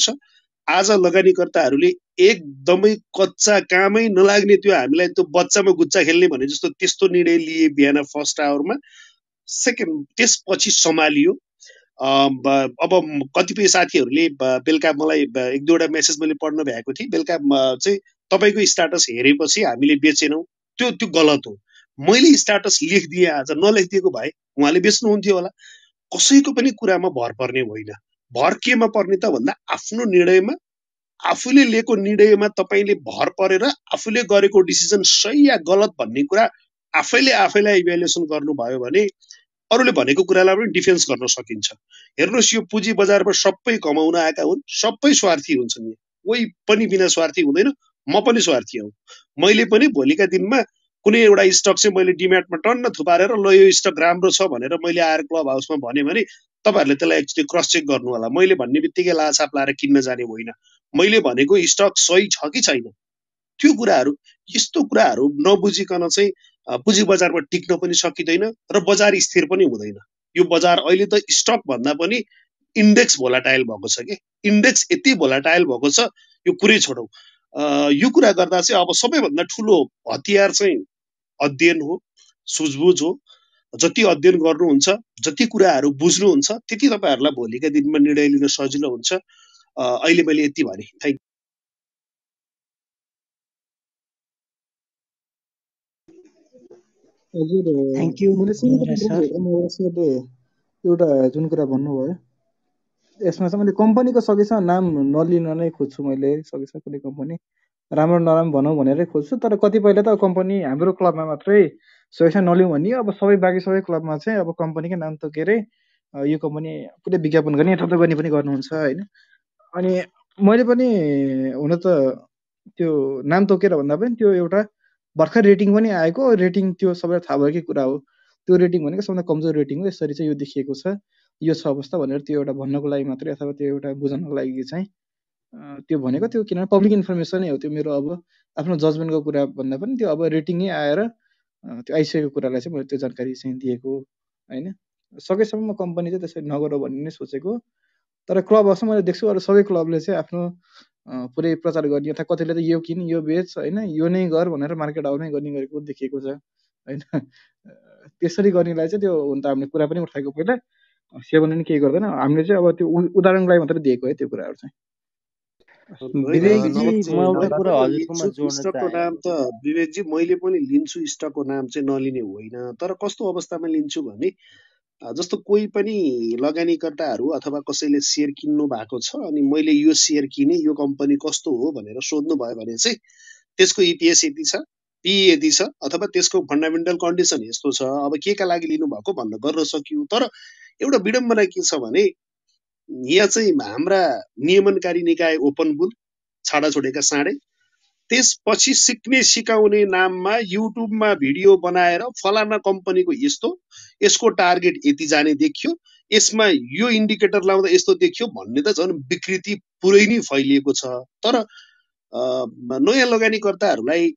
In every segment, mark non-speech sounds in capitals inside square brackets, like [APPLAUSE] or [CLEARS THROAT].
छ आज लगानीकर्ताहरूले एकदमै कच्चा कामै नलाग्ने त्यो हामीलाई त्यो बच्चामा गुच्चा खेल्ने भने जस्तो त्यस्तो निर्णय लिए बिहान फर्स्ट आवरमा सेकेन्ड त्यसपछि सम्हालियो अब कतिपय साथीहरूले बेलुका मलाई एक दुईवटा मेसेज मैले पढ्न भ्याएको थिएँ बेलुका चाहिँ तपाईँको स्टाटस हेरेपछि हामीले बेचेनौँ त्यो त्यो गलत हो मैले स्टाटस लेखिदिएँ आज नलेखिदिएको भए उहाँले बेच्नुहुन्थ्यो होला कसैको पनि कुरामा भर पर्ने होइन भर केमा पर्ने त भन्दा आफ्नो निर्णयमा आफूले लिएको निर्णयमा तपाईँले भर परेर आफूले गरेको डिसिजन सही या गलत भन्ने कुरा आफैले आफैलाई इभ्यालुएसन गर्नुभयो भने अरूले भनेको कुरालाई पनि डिफेन्स गर्न सकिन्छ हेर्नुहोस् यो पुँजी बजारमा सबै कमाउन आएका हुन् सबै स्वार्थी हुन्छन् यहाँ कोही पनि बिना स्वार्थी हुँदैन म पनि स्वार्थी हौ मैले पनि भोलिका दिनमा कुनै एउटा स्टक चाहिँ मैले डिम्याटमा टन्न थुपारेर ल यो स्टक राम्रो छ भनेर मैले आएर क्लब हाउसमा भने तपाईँहरूले त्यसलाई एकचोटि क्रस चेक गर्नु होला मैले भन्ने बित्तिकै लाछाप लाएर किन्न जाने होइन मैले भनेको स्टक सही छ कि छैन त्यो कुराहरू यस्तो कुराहरू नबुझिकन चाहिँ पुँजी बजारमा टिक्न पनि सकिँदैन र बजार स्थिर पनि हुँदैन यो बजार अहिले त स्टक भन्दा पनि इन्डेक्स भोलाटाइल भएको छ कि इन्डेक्स यति भोलाटाइल भएको छ यो कुरै छोडौँ यो कुरा गर्दा चाहिँ अब सबैभन्दा ठुलो हतियार चाहिँ अध्ययन हो सुझबुझ हो जति अध्ययन गर्नुहुन्छ जति कुराहरू बुझ्नुहुन्छ त्यति तपाईँहरूलाई भोलिका दिनमा निर्णय लिन सजिलो हुन्छ अहिले मैले यति भने थ्याङ्क हजुर थ्याङ्क यू मैले एउटा जुन कुरा भन्नुभयो यसमा चाहिँ मैले कम्पनीको सकेसम्म नाम नलिन नै खोज्छु मैले सकेसम्म कुनै कम्पनी राम्रो नराम्रो भनौँ भनेरै खोज्छु तर कतिपयले त कम्पनी हाम्रो क्लबमा मात्रै सुरक्षा नलिउँ भन्ने अब सबै बाँकी सबै क्लबमा चाहिँ अब कम्पनीकै नाम तोकेरै यो कम्पनी पुरै विज्ञापन गर्ने यताउता गर्ने पनि गर्नुहुन्छ होइन अनि मैले पनि हुन त त्यो नाम तोकेर भन्दा पनि त्यो एउटा भर्खर रेटिङ पनि आएको रेटिङ त्यो सबैलाई थाहा भएकै कुरा हो त्यो रेटिङ भनेको सबभन्दा कमजोर रेटिङ हो यसरी चाहिँ यो देखिएको छ यो छ अवस्था भनेर त्यो एउटा भन्नको लागि मात्रै अथवा त्यो एउटा बुझाउनको लागि चाहिँ त्यो भनेको त्यो किनभने पब्लिक इन्फर्मेसनै हो त्यो मेरो अब आफ्नो जजमेन्टको कुरा भन्दा पनि त्यो अब रेटिङै आएर त्यो आइसकेको कुरालाई चाहिँ मैले त्यो जानकारी चाहिँ दिएको होइन सकेसम्म म कम्पनी चाहिँ त्यसरी नगरो भन्ने नै सोचेको तर क्लब अवश्य मैले देख्छु अरू सबै क्लबले चाहिँ आफ्नो पुरै प्रचार गर्ने अथवा कतिले त यो किन यो बेच होइन यो नै गर भनेर मार्केट आउनै गर्ने गरेको देखिएको छ होइन त्यसरी गर्नेलाई चाहिँ त्यो हुन त हामीले कुरा पनि उठाएको पहिला सेवन केही गर्दैन हामीले चाहिँ अब त्यो उदाहरणलाई मात्रै दिएको है त्यो कुराहरू चाहिँ विवेकजी मैले पनि लिन्छु स्टकको नाम चाहिँ नलिने होइन तर कस्तो अवस्थामा लिन्छु भने जस्तो कोही पनि लगानीकर्ताहरू अथवा कसैले सेयर किन्नु भएको छ अनि मैले यो सेयर किने यो कम्पनी कस्तो हो भनेर सोध्नु भयो भने चाहिँ त्यसको इपिएस यति छ पिई यति छ अथवा त्यसको फन्डामेन्टल कन्डिसन यस्तो छ अब के का लागि लिनुभएको भन्न गर्न सकियो तर एउटा विडम्बना के छ भने यहाँ चाहिँ हाम्रा नियमनकारी निकाय ओपन बुल छाडा छोडेका साँडे त्यसपछि सिक्ने सिकाउने नाममा युट्युबमा भिडियो बनाएर फलाना कम्पनीको यस्तो यसको टार्गेट यति जाने देखियो यसमा यो इन्डिकेटर लाउँदा यस्तो देखियो भन्ने त झन् विकृति पुरै नै फैलिएको छ तर नयाँ लगानीकर्ताहरूलाई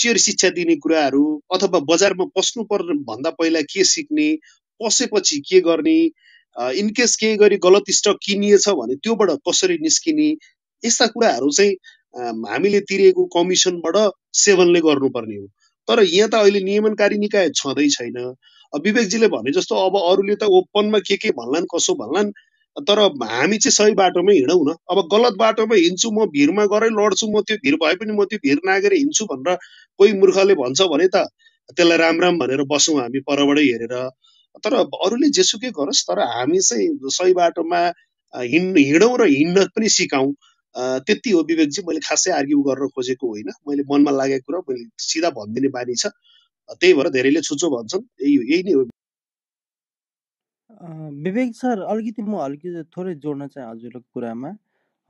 सियर शिक्षा दिने कुराहरू अथवा बजारमा पस्नु पर्ने भन्दा पहिला के सिक्ने पसेपछि के गर्ने इनकेस केही गरी गलत स्टक किनिएछ भने त्योबाट कसरी निस्किने यस्ता कुराहरू चाहिँ हामीले तिरेको कमिसनबाट सेवनले गर्नुपर्ने हो तर यहाँ त अहिले नियमनकारी निकाय छँदै छैन विवेकजीले भने जस्तो अब अरूले त ओपनमा के के भन्लान् कसो भन्लान् तर हामी चाहिँ सही बाटोमै हिँडौँ न अब गलत बाटोमा हिँड्छु म भिरमा गरै लड्छु म त्यो भिर भए पनि म त्यो भिर नागेर हिँड्छु भनेर कोही मूर्खले भन्छ भने त त्यसलाई राम राम भनेर बसौँ हामी परबाटै हेरेर तर अरूले जेसुकै गरोस् तर हामी चाहिँ सही बाटोमा हिँड हिँडौँ र हिँड्न पनि सिकाउँ त्यति हो विवेकजी मैले खासै आर्ग्यु गर्न खोजेको होइन मैले मनमा लागेको कुरा मैले सिधा भनिदिने बानी छ त्यही भएर धेरैले छुचो भन्छन् यही यही नै हो विवेक सर अलिकति म अलिकति थोरै जोड्न चाहे हजुरको कुरामा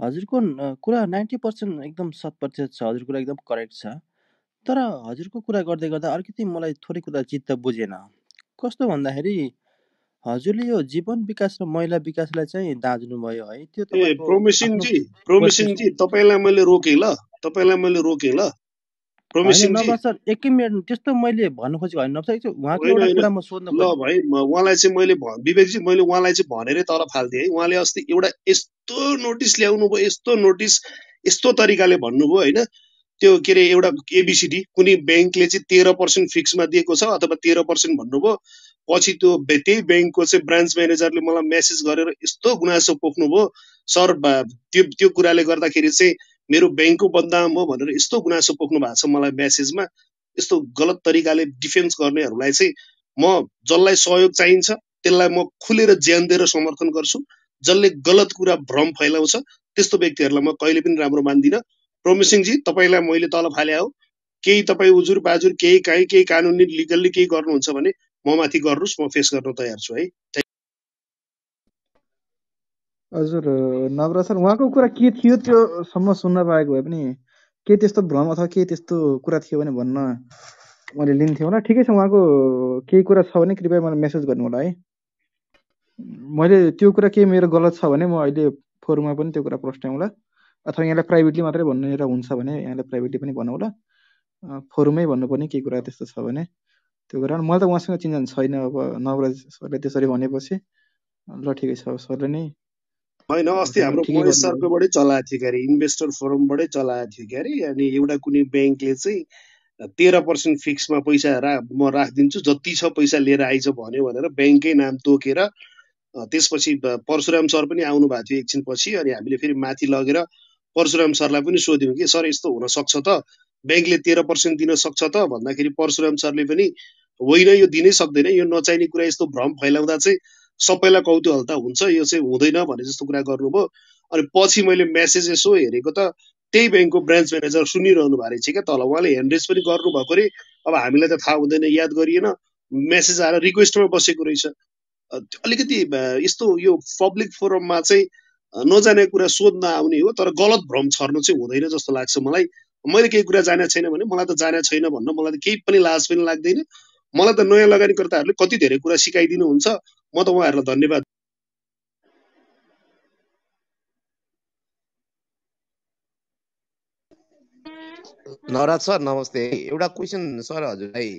हजुरको कुरा नाइन्टी पर्सेन्ट एकदम सत प्रतिशत छ हजुरको कुरा एकदम करेक्ट छ तर हजुरको कुरा गर्दै गर्दा अलिकति मलाई थोरै कुरा चित्त बुझेन कस्तो भन्दाखेरि हजुरले यो जीवन विकास र महिला विकासलाई चाहिँ भयो है त्यो तपाईँलाई मैले रोकेँ ल तपाईँलाई मैले रोकेँ ल एकै मिनट मैले भन्नु खोजेको विवेकजी मैले उहाँलाई चाहिँ भनेरै तर फाल्थेँ है उहाँले अस्ति एउटा यस्तो नोटिस ल्याउनु भयो यस्तो नोटिस यस्तो तरिकाले भन्नुभयो होइन त्यो के अरे एउटा एबिसिडी कुनै ब्याङ्कले चाहिँ तेह्र पर्सेन्ट फिक्समा दिएको छ अथवा तेह्र पर्सेन्ट भन्नुभयो पछि त्यो त्यही ब्याङ्कको चाहिँ ब्रान्च म्यानेजरले मलाई म्यासेज गरेर यस्तो गुनासो पोख्नुभयो सर त्यो त्यो कुराले गर्दाखेरि चाहिँ मेरो ब्याङ्कको बदनाम हो भनेर यस्तो गुनासो पोख्नु भएको छ मलाई म्यासेजमा यस्तो गलत तरिकाले डिफेन्स गर्नेहरूलाई चाहिँ म जसलाई सहयोग चाहिन्छ त्यसलाई म खुलेर ज्यान दिएर समर्थन गर्छु जसले गलत कुरा भ्रम फैलाउँछ त्यस्तो व्यक्तिहरूलाई म कहिले पनि राम्रो मान्दिनँ रमेशसिंहजी तपाईँलाई मैले तल फाले हो केही तपाईँ उजुर बाजुर केही काहीँ केही कानुनी लिगल्ली केही गर्नुहुन्छ भने म माथि गर्नुहोस् म फेस गर्न तयार छु है हजुर नवरा सर उहाँको कुरा के थियो त्योसम्म सुन्न पाएको भए पनि के त्यस्तो भ्रम अथवा के त्यस्तो कुरा थियो भने भन्न मैले लिन्थेँ होला ठिकै छ उहाँको केही कुरा छ भने कृपया मलाई मेसेज गर्नु होला है मैले त्यो कुरा केही मेरो गलत छ भने म अहिले फोरममा पनि त्यो कुरा प्रश्न प्रस्ट्याउँला अथवा यहाँलाई प्राइभेटली मात्रै भनेर हुन्छ भने यहाँलाई प्राइभेटली पनि भनौँ होला फोरमै भन्नुपर्ने केही कुरा त्यस्तो छ भने त्यो कुरा मलाई त उहाँसँग चिन्जान छैन अब नवराज सरले त्यसरी भनेपछि ल ठिकै छ सरले नै होइन अस्ति हाम्रो सरकोबाटै चलाएको थियो क्यारे इन्भेस्टर फोरमबाटै चलाएको थियो क्यारे अनि एउटा कुनै ब्याङ्कले चाहिँ तेह्र पर्सेन्ट फिक्समा पैसा रा म राखिदिन्छु जति छ पैसा लिएर आइज भन्यो भनेर ब्याङ्ककै नाम तोकेर त्यसपछि परशुराम सर पनि आउनु भएको थियो एकछिनपछि अनि हामीले फेरि माथि लगेर परशुराम सरलाई पनि सोध्यौँ कि सर यस्तो हुनसक्छ त ब्याङ्कले तेह्र पर्सेन्ट दिन सक्छ त भन्दाखेरि परशुराम सरले पनि होइन यो दिनै सक्दैन यो नचाहिने कुरा यस्तो भ्रम फैलाउँदा चाहिँ सबैलाई कौतूहल त हुन्छ यो चाहिँ हुँदैन भने जस्तो कुरा गर्नुभयो अनि पछि मैले म्यासेज यसो हेरेको त त्यही ब्याङ्कको ब्रान्च म्यानेजर सुनिरहनु भएको रहेछ क्या तल उहाँले ह्यान्डरेज पनि गर्नुभएको रे अब हामीलाई त थाहा हुँदैन याद गरिएन म्यासेज आएर रिक्वेस्टमा बसेको रहेछ अलिकति यस्तो यो पब्लिक फोरममा चाहिँ नजाने कुरा सोध्न आउने हो तर गलत भ्रम छर्नु चाहिँ हुँदैन जस्तो लाग्छ मलाई मैले केही कुरा जाने छैन भने मलाई त जाने छैन भन्न मलाई त केही पनि लाज पनि लाग्दैन मलाई त नयाँ लगानीकर्ताहरूले कति धेरै कुरा सिकाइदिनुहुन्छ म त उहाँहरूलाई धन्यवाद नराज सर नमस्ते एउटा क्वेसन सर हजुरलाई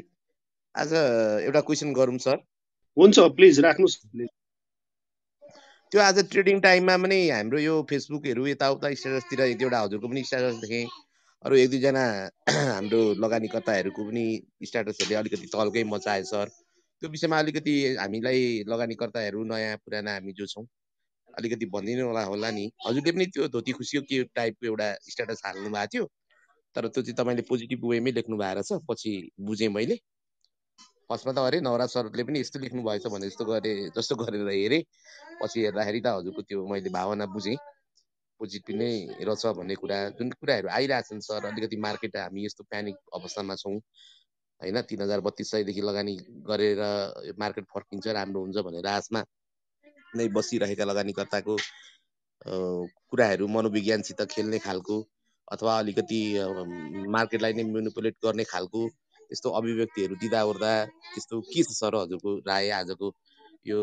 आज एउटा क्वेसन गरौँ सर हुन्छ प्लिज राख्नुहोस् त्यो आज ट्रेडिङ टाइममा पनि हाम्रो यो फेसबुकहरू यताउता स्ट्याटसतिर एक दुईवटा हजुरको पनि स्ट्याटस देखेँ अरू एक दुईजना [CLEARS THROAT] हाम्रो लगानीकर्ताहरूको पनि स्ट्याटसहरूले अलिकति तलकै मचाए सर त्यो विषयमा अलिकति हामीलाई लगानीकर्ताहरू नयाँ पुराना हामी जो छौँ अलिकति भनिदिनु होला होला नि हजुरले पनि त्यो धोती खुसीको के टाइपको एउटा स्ट्याटस हाल्नु भएको थियो तर त्यो चाहिँ तपाईँले पोजिटिभ वेमै लेख्नु भएको रहेछ पछि बुझेँ मैले फर्स्टमा त अरे नवराज सरले पनि यस्तो लेख्नु भएछ भने जस्तो गरे जस्तो गरेर हेरेँ पछि हेर्दाखेरि त हजुरको त्यो मैले भावना बुझेँ पोजिटिभ नै रहेछ भन्ने कुरा जुन कुराहरू आइरहेछन् सर अलिकति मार्केट हामी यस्तो प्यानिक अवस्थामा छौँ होइन तिन हजार बत्तिस सयदेखि लगानी गरेर मार्केट फर्किन्छ राम्रो हुन्छ भनेर आशमा नै बसिरहेका लगानीकर्ताको कुराहरू मनोविज्ञानसित खेल्ने खालको अथवा अलिकति मार्केटलाई नै मेनिपुलेट गर्ने खालको यस्तो अभिव्यक्तिहरू दिँदा ओर्दा त्यस्तो के छ सर हजुरको राय आजको यो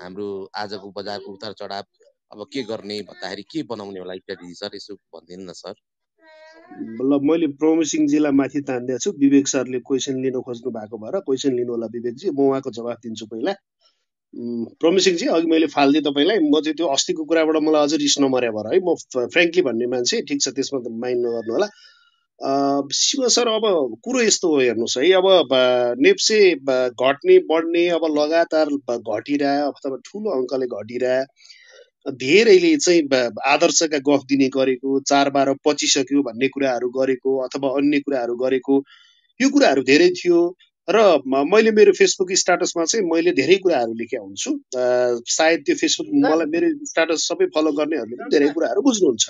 हाम्रो आजको बजारको उतार चढाव अब के गर्ने भन्दाखेरि के बनाउने होला इत्यादि सर यसो भनिदिनु न सर ल मैले प्रमोसिङ जिल्ला माथि तानिदिएको छु विवेक सरले क्वेसन लिन खोज्नु भएको भएर क्वेसन लिनु होला विवेकजी म उहाँको जवाब दिन्छु पहिला प्रमोसिङजी अघि मैले फाल्दिएँ तपाईँलाई म चाहिँ त्यो अस्तिको कुराबाट मलाई अझ रिस नमर्या भएर है म फ्रेङ्कली भन्ने मान्छे ठिक छ त्यसमा त माइन्ड नगर्नु होला शिव सर अब कुरो यस्तो हो हेर्नुहोस् है अब नेप्से घट्ने बढ्ने अब लगातार घटिरह अथवा ठुलो अङ्कले घटिरह धेरैले चाहिँ आदर्शका गफ दिने गरेको चार बाह्र पचिसक्यो भन्ने कुराहरू गरेको अथवा अन्य कुराहरू गरेको यो कुराहरू धेरै थियो र मैले मेरो फेसबुक स्टाटसमा चाहिँ मैले धेरै कुराहरू लेखेको हुन्छु सायद त्यो फेसबुक मलाई मेरो स्टाटस सबै फलो गर्नेहरूले पनि धेरै कुराहरू बुझ्नुहुन्छ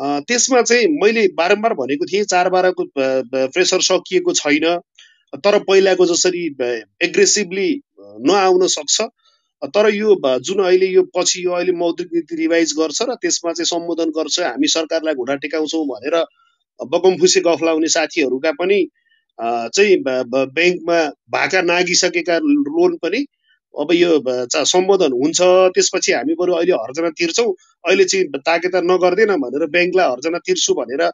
त्यसमा चाहिँ मैले बारम्बार भनेको थिएँ चार बाह्रको प्रेसर सकिएको छैन तर पहिलाको जसरी एग्रेसिभली नआउन सक्छ तर यो जुन अहिले यो पछि यो अहिले मौद्रिक नीति रिभाइज गर्छ र त्यसमा चाहिँ सम्बोधन गर्छ हामी सरकारलाई घुँडा टेकाउँछौँ भनेर बगमफुसे गफ लाउने साथीहरूका पनि चाहिँ ब्याङ्कमा भाका नागिसकेका लोन पनि अब यो सम्बोधन हुन्छ त्यसपछि हामी बरु अहिले हर्जना तिर्छौँ अहिले चाहिँ ताकेता नगर्दैन भनेर ब्याङ्कलाई हर्जना तिर्छु भनेर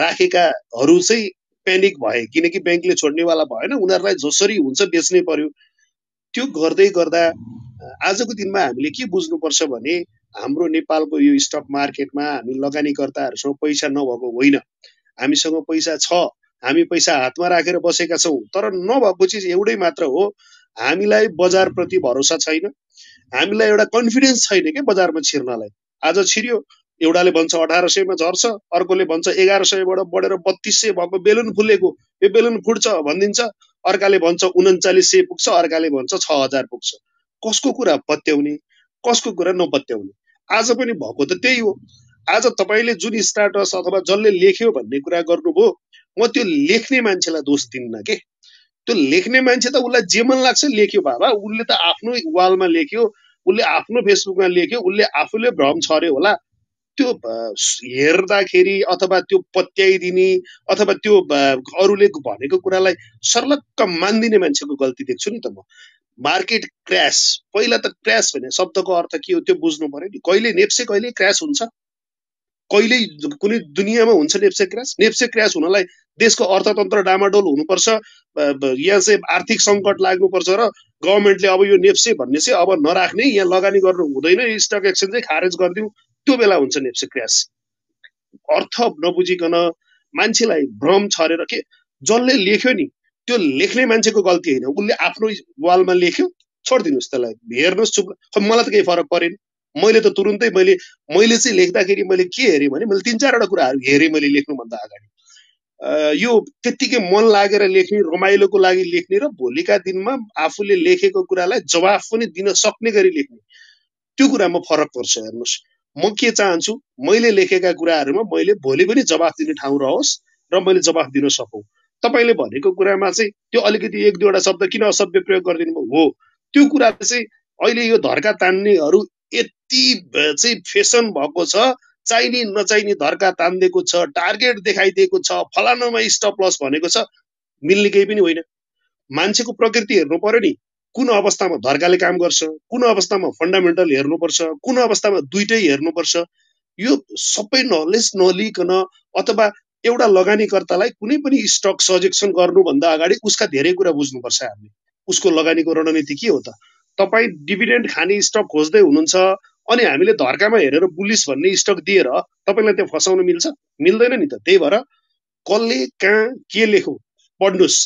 राखेकाहरू चाहिँ पेनिक भए किनकि ब्याङ्कले छोड्नेवाला भएन उनीहरूलाई जसरी हुन्छ बेच्नै पर्यो त्यो गर्दै गर्दा आजको दिनमा हामीले के बुझ्नुपर्छ भने हाम्रो नेपालको यो स्टक मार्केटमा हामी लगानीकर्ताहरूसँग पैसा नभएको होइन हामीसँग पैसा छ हामी पैसा हातमा राखेर बसेका छौँ तर नभएको चिज एउटै मात्र हो हामीलाई बजारप्रति भरोसा छैन हामीलाई एउटा कन्फिडेन्स छैन कि बजारमा छिर्नलाई आज छिर्यो एउटाले भन्छ अठार सयमा झर्छ अर्कोले भन्छ एघार सयबाट बढेर बत्तिस सय भएको बेलुन फुलेको यो बेलुन फुट्छ भनिदिन्छ अर्काले भन्छ उन्चालिस सय पुग्छ अर्काले भन्छ छ हजार पुग्छ कसको कुरा पत्याउने कसको कुरा नपत्याउने आज पनि भएको त त्यही हो आज तपाईँले जुन स्टाटस अथवा जसले लेख्यो भन्ने कुरा गर्नुभयो म त्यो लेख्ने मान्छेलाई दोष दिन्न के त्यो लेख्ने मान्छे त उसलाई जे मन लाग्छ लेख्यो बाबा उसले त आफ्नो वालमा लेख्यो उसले आफ्नो फेसबुकमा लेख्यो उसले आफूले भ्रम छर्यो होला त्यो हेर्दाखेरि अथवा त्यो पत्याइदिने अथवा त्यो अरूले भनेको कुरालाई सर्लक्क मानिदिने मान्छेको गल्ती देख्छु नि त म मार्केट क्रास पहिला त क्रास भन्ने शब्दको अर्थ के हो त्यो बुझ्नु पऱ्यो नि कहिले नेप्से कहिले क्रास हुन्छ कहिले कुनै दुनियाँमा हुन्छ नेप्से क्रास नेप्से क्रास हुनलाई देशको अर्थतन्त्र डामाडोल हुनुपर्छ यहाँ चाहिँ आर्थिक सङ्कट लाग्नुपर्छ र गभर्मेन्टले अब यो नेप्से भन्ने चाहिँ अब नराख्ने यहाँ लगानी गर्नु हुँदैन स्टक एक्सचेन्जै खारेज गरिदिउँ त्यो बेला हुन्छ नेप्से क्रास अर्थ नबुझिकन मान्छेलाई भ्रम छरेर के जसले लेख्यो नि त्यो लेख्ने मान्छेको गल्ती होइन उसले आफ्नो वालमा लेख्यो छोडिदिनुहोस् त्यसलाई हेर्नुहोस् चुप मलाई त केही फरक परेन मैले त तुरुन्तै मैले मैले चाहिँ लेख्दाखेरि मैले के हेरेँ भने मैले तिन चारवटा कुराहरू हेरेँ मैले लेख्नुभन्दा अगाडि यो त्यत्तिकै मन लागेर लेख्ने रमाइलोको लागि लेख्ने र भोलिका दिनमा आफूले लेखेको कुरालाई जवाफ पनि दिन सक्ने गरी लेख्ने त्यो कुरामा फरक पर्छ हेर्नुहोस् म के चाहन्छु मैले लेखेका कुराहरूमा मैले भोलि पनि जवाफ दिने ठाउँ रहोस् र मैले जवाफ दिन सकौँ तपाईँले भनेको कुरामा चाहिँ त्यो अलिकति एक दुईवटा शब्द किन असभ्य प्रयोग गरिदिनु हो त्यो कुरा चाहिँ अहिले यो धर्का तान्नेहरू यति चाहिँ फेसन भएको छ चाहिने नचाहिने धर्का तान्दिएको छ टार्गेट देखाइदिएको छ फलानामा स्टप लस भनेको छ मिल्ने केही पनि होइन मान्छेको प्रकृति हेर्नु पर्यो नि कुन अवस्थामा धर्काले काम गर्छ कुन अवस्थामा फन्डामेन्टल हेर्नुपर्छ कुन अवस्थामा दुइटै हेर्नुपर्छ यो सबै नलेज नलिकन अथवा एउटा लगानीकर्तालाई कुनै पनि स्टक सजेक्सन गर्नुभन्दा अगाडि उसका धेरै कुरा बुझ्नुपर्छ हामीले उसको लगानीको रणनीति के हो त तपाईँ डिभिडेन्ड खाने स्टक खोज्दै हुनुहुन्छ अनि हामीले धर्कामा हेरेर बुलिस भन्ने स्टक दिएर तपाईँलाई त्यो फसाउन मिल्छ मिल्दैन नि त त्यही भएर कसले कहाँ के लेखो पढ्नुहोस्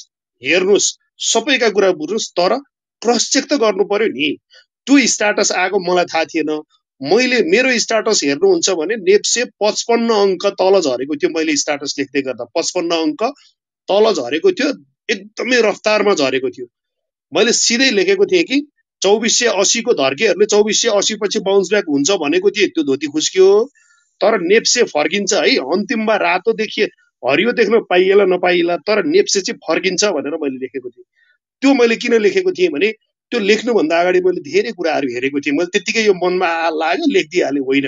हेर्नुहोस् सबैका कुरा बुझ्नुहोस् तर क्रस चेक त गर्नु पर्यो नि त्यो स्टाटस आएको मलाई थाहा थिएन मैले मेरो स्टाटस हेर्नुहुन्छ भने नेप्से पचपन्न अङ्क तल झरेको थियो मैले स्टाटस लेख्दै गर्दा पचपन्न अङ्क तल झरेको थियो एकदमै रफ्तारमा झरेको थियो मैले सिधै लेखेको थिएँ कि चौबिस सय असीको धर्केहरूले चौबिस सय असी पछि बााउन्स ब्याक हुन्छ भनेको थिए त्यो धोती खुस्कियो तर नेप्से फर्किन्छ है अन्तिममा रातो देखिए हरियो देख्न पाइएला नपाइएला तर नेप्से चाहिँ फर्किन्छ भनेर मैले लेखेको थिएँ त्यो मैले किन लेखेको थिएँ भने त्यो लेख्नुभन्दा अगाडि मैले धेरै कुराहरू हेरेको थिएँ मैले त्यत्तिकै यो मनमा लाग्यो लेखिदिइहालेँ होइन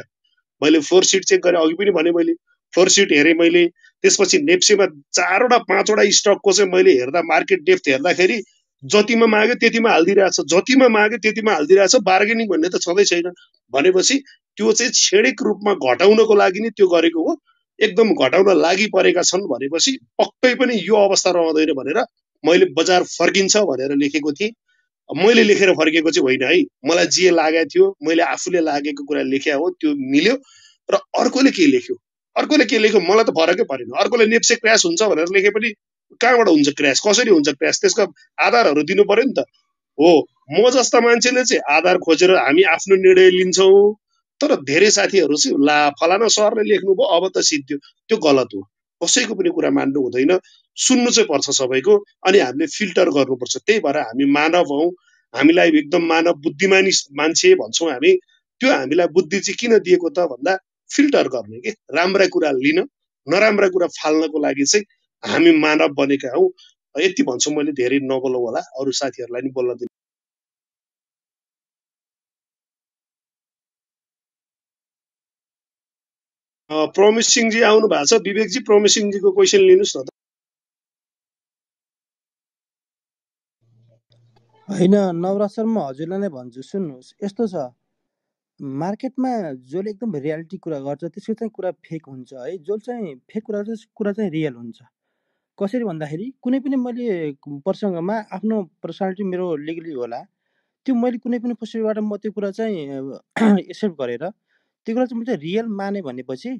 मैले फोर सिट चेक गरेँ अघि पनि भने मैले फोर सिट हेरेँ मैले त्यसपछि नेप्सेमा चारवटा पाँचवटा स्टकको चाहिँ मैले हेर्दा मार्केट डेप्थ हेर्दाखेरि जतिमा माग्यो त्यतिमा हालिदिइरहेछ जतिमा माग्यो त्यतिमा हालिदिइरहेछ बार्गेनिङ भन्ने त छँदै छैन भनेपछि त्यो चाहिँ छेडेक रूपमा घटाउनको लागि नै त्यो गरेको हो एकदम घटाउन लागि परेका छन् भनेपछि पक्कै पनि यो अवस्था रहँदैन भनेर मैले बजार फर्किन्छ भनेर लेखेको थिएँ मैले लेखेर फर्केको चाहिँ होइन है मलाई जे लागेको थियो मैले आफूले लागेको कुरा लेख्या हो त्यो मिल्यो र अर्कोले के लेख्यो अर्कोले के लेख्यो मलाई त फरकै परेन अर्कोले नेप्से क्रास हुन्छ भनेर लेखे पनि कहाँबाट हुन्छ क्रास कसरी हुन्छ क्रास त्यसको आधारहरू दिनु पर्यो नि त हो म जस्ता मान्छेले चाहिँ आधार खोजेर हामी आफ्नो निर्णय लिन्छौँ तर धेरै साथीहरू चाहिँ ला फलाना सरले लेख्नु लेख्नुभयो अब त सिद्धो त्यो गलत हो कसैको पनि कुरा मान्नु हुँदैन सुन्नु चाहिँ पर्छ सबैको अनि हामीले फिल्टर गर्नुपर्छ त्यही भएर हामी मानव हौ हामीलाई एकदम मानव बुद्धिमानी मान्छे भन्छौँ हामी त्यो हामीलाई बुद्धि चाहिँ किन दिएको त भन्दा फिल्टर गर्ने के राम्रा कुरा लिन नराम्रा कुरा फाल्नको लागि चाहिँ हामी मानव बनेका हौ यति भन्छु मैले धेरै नबोलाउँ होला अरू साथीहरूलाई नि बोल्न दिनु सिंहजी आउनु भएको छ विवेकजी सिंहजीको क्वेसन लिनुहोस् न त होइन नवराज शर्मा हजुरलाई नै भन्छु सुन्नुहोस् यस्तो छ मार्केटमा जसले एकदम रियालिटी कुरा गर्छ त्यसको चाहिँ कुरा फेक हुन्छ है जसले चाहिँ फेक कुरा गर्छ कुरा चाहिँ रियल हुन्छ कसरी भन्दाखेरि कुनै पनि मैले प्रसङ्गमा आफ्नो पर्सनालिटी मेरो लिगली होला त्यो मैले कुनै पनि पुस्तकबाट म त्यो कुरा चाहिँ एक्सेप्ट गरेर त्यो कुरा चाहिँ मैले रियल माने भनेपछि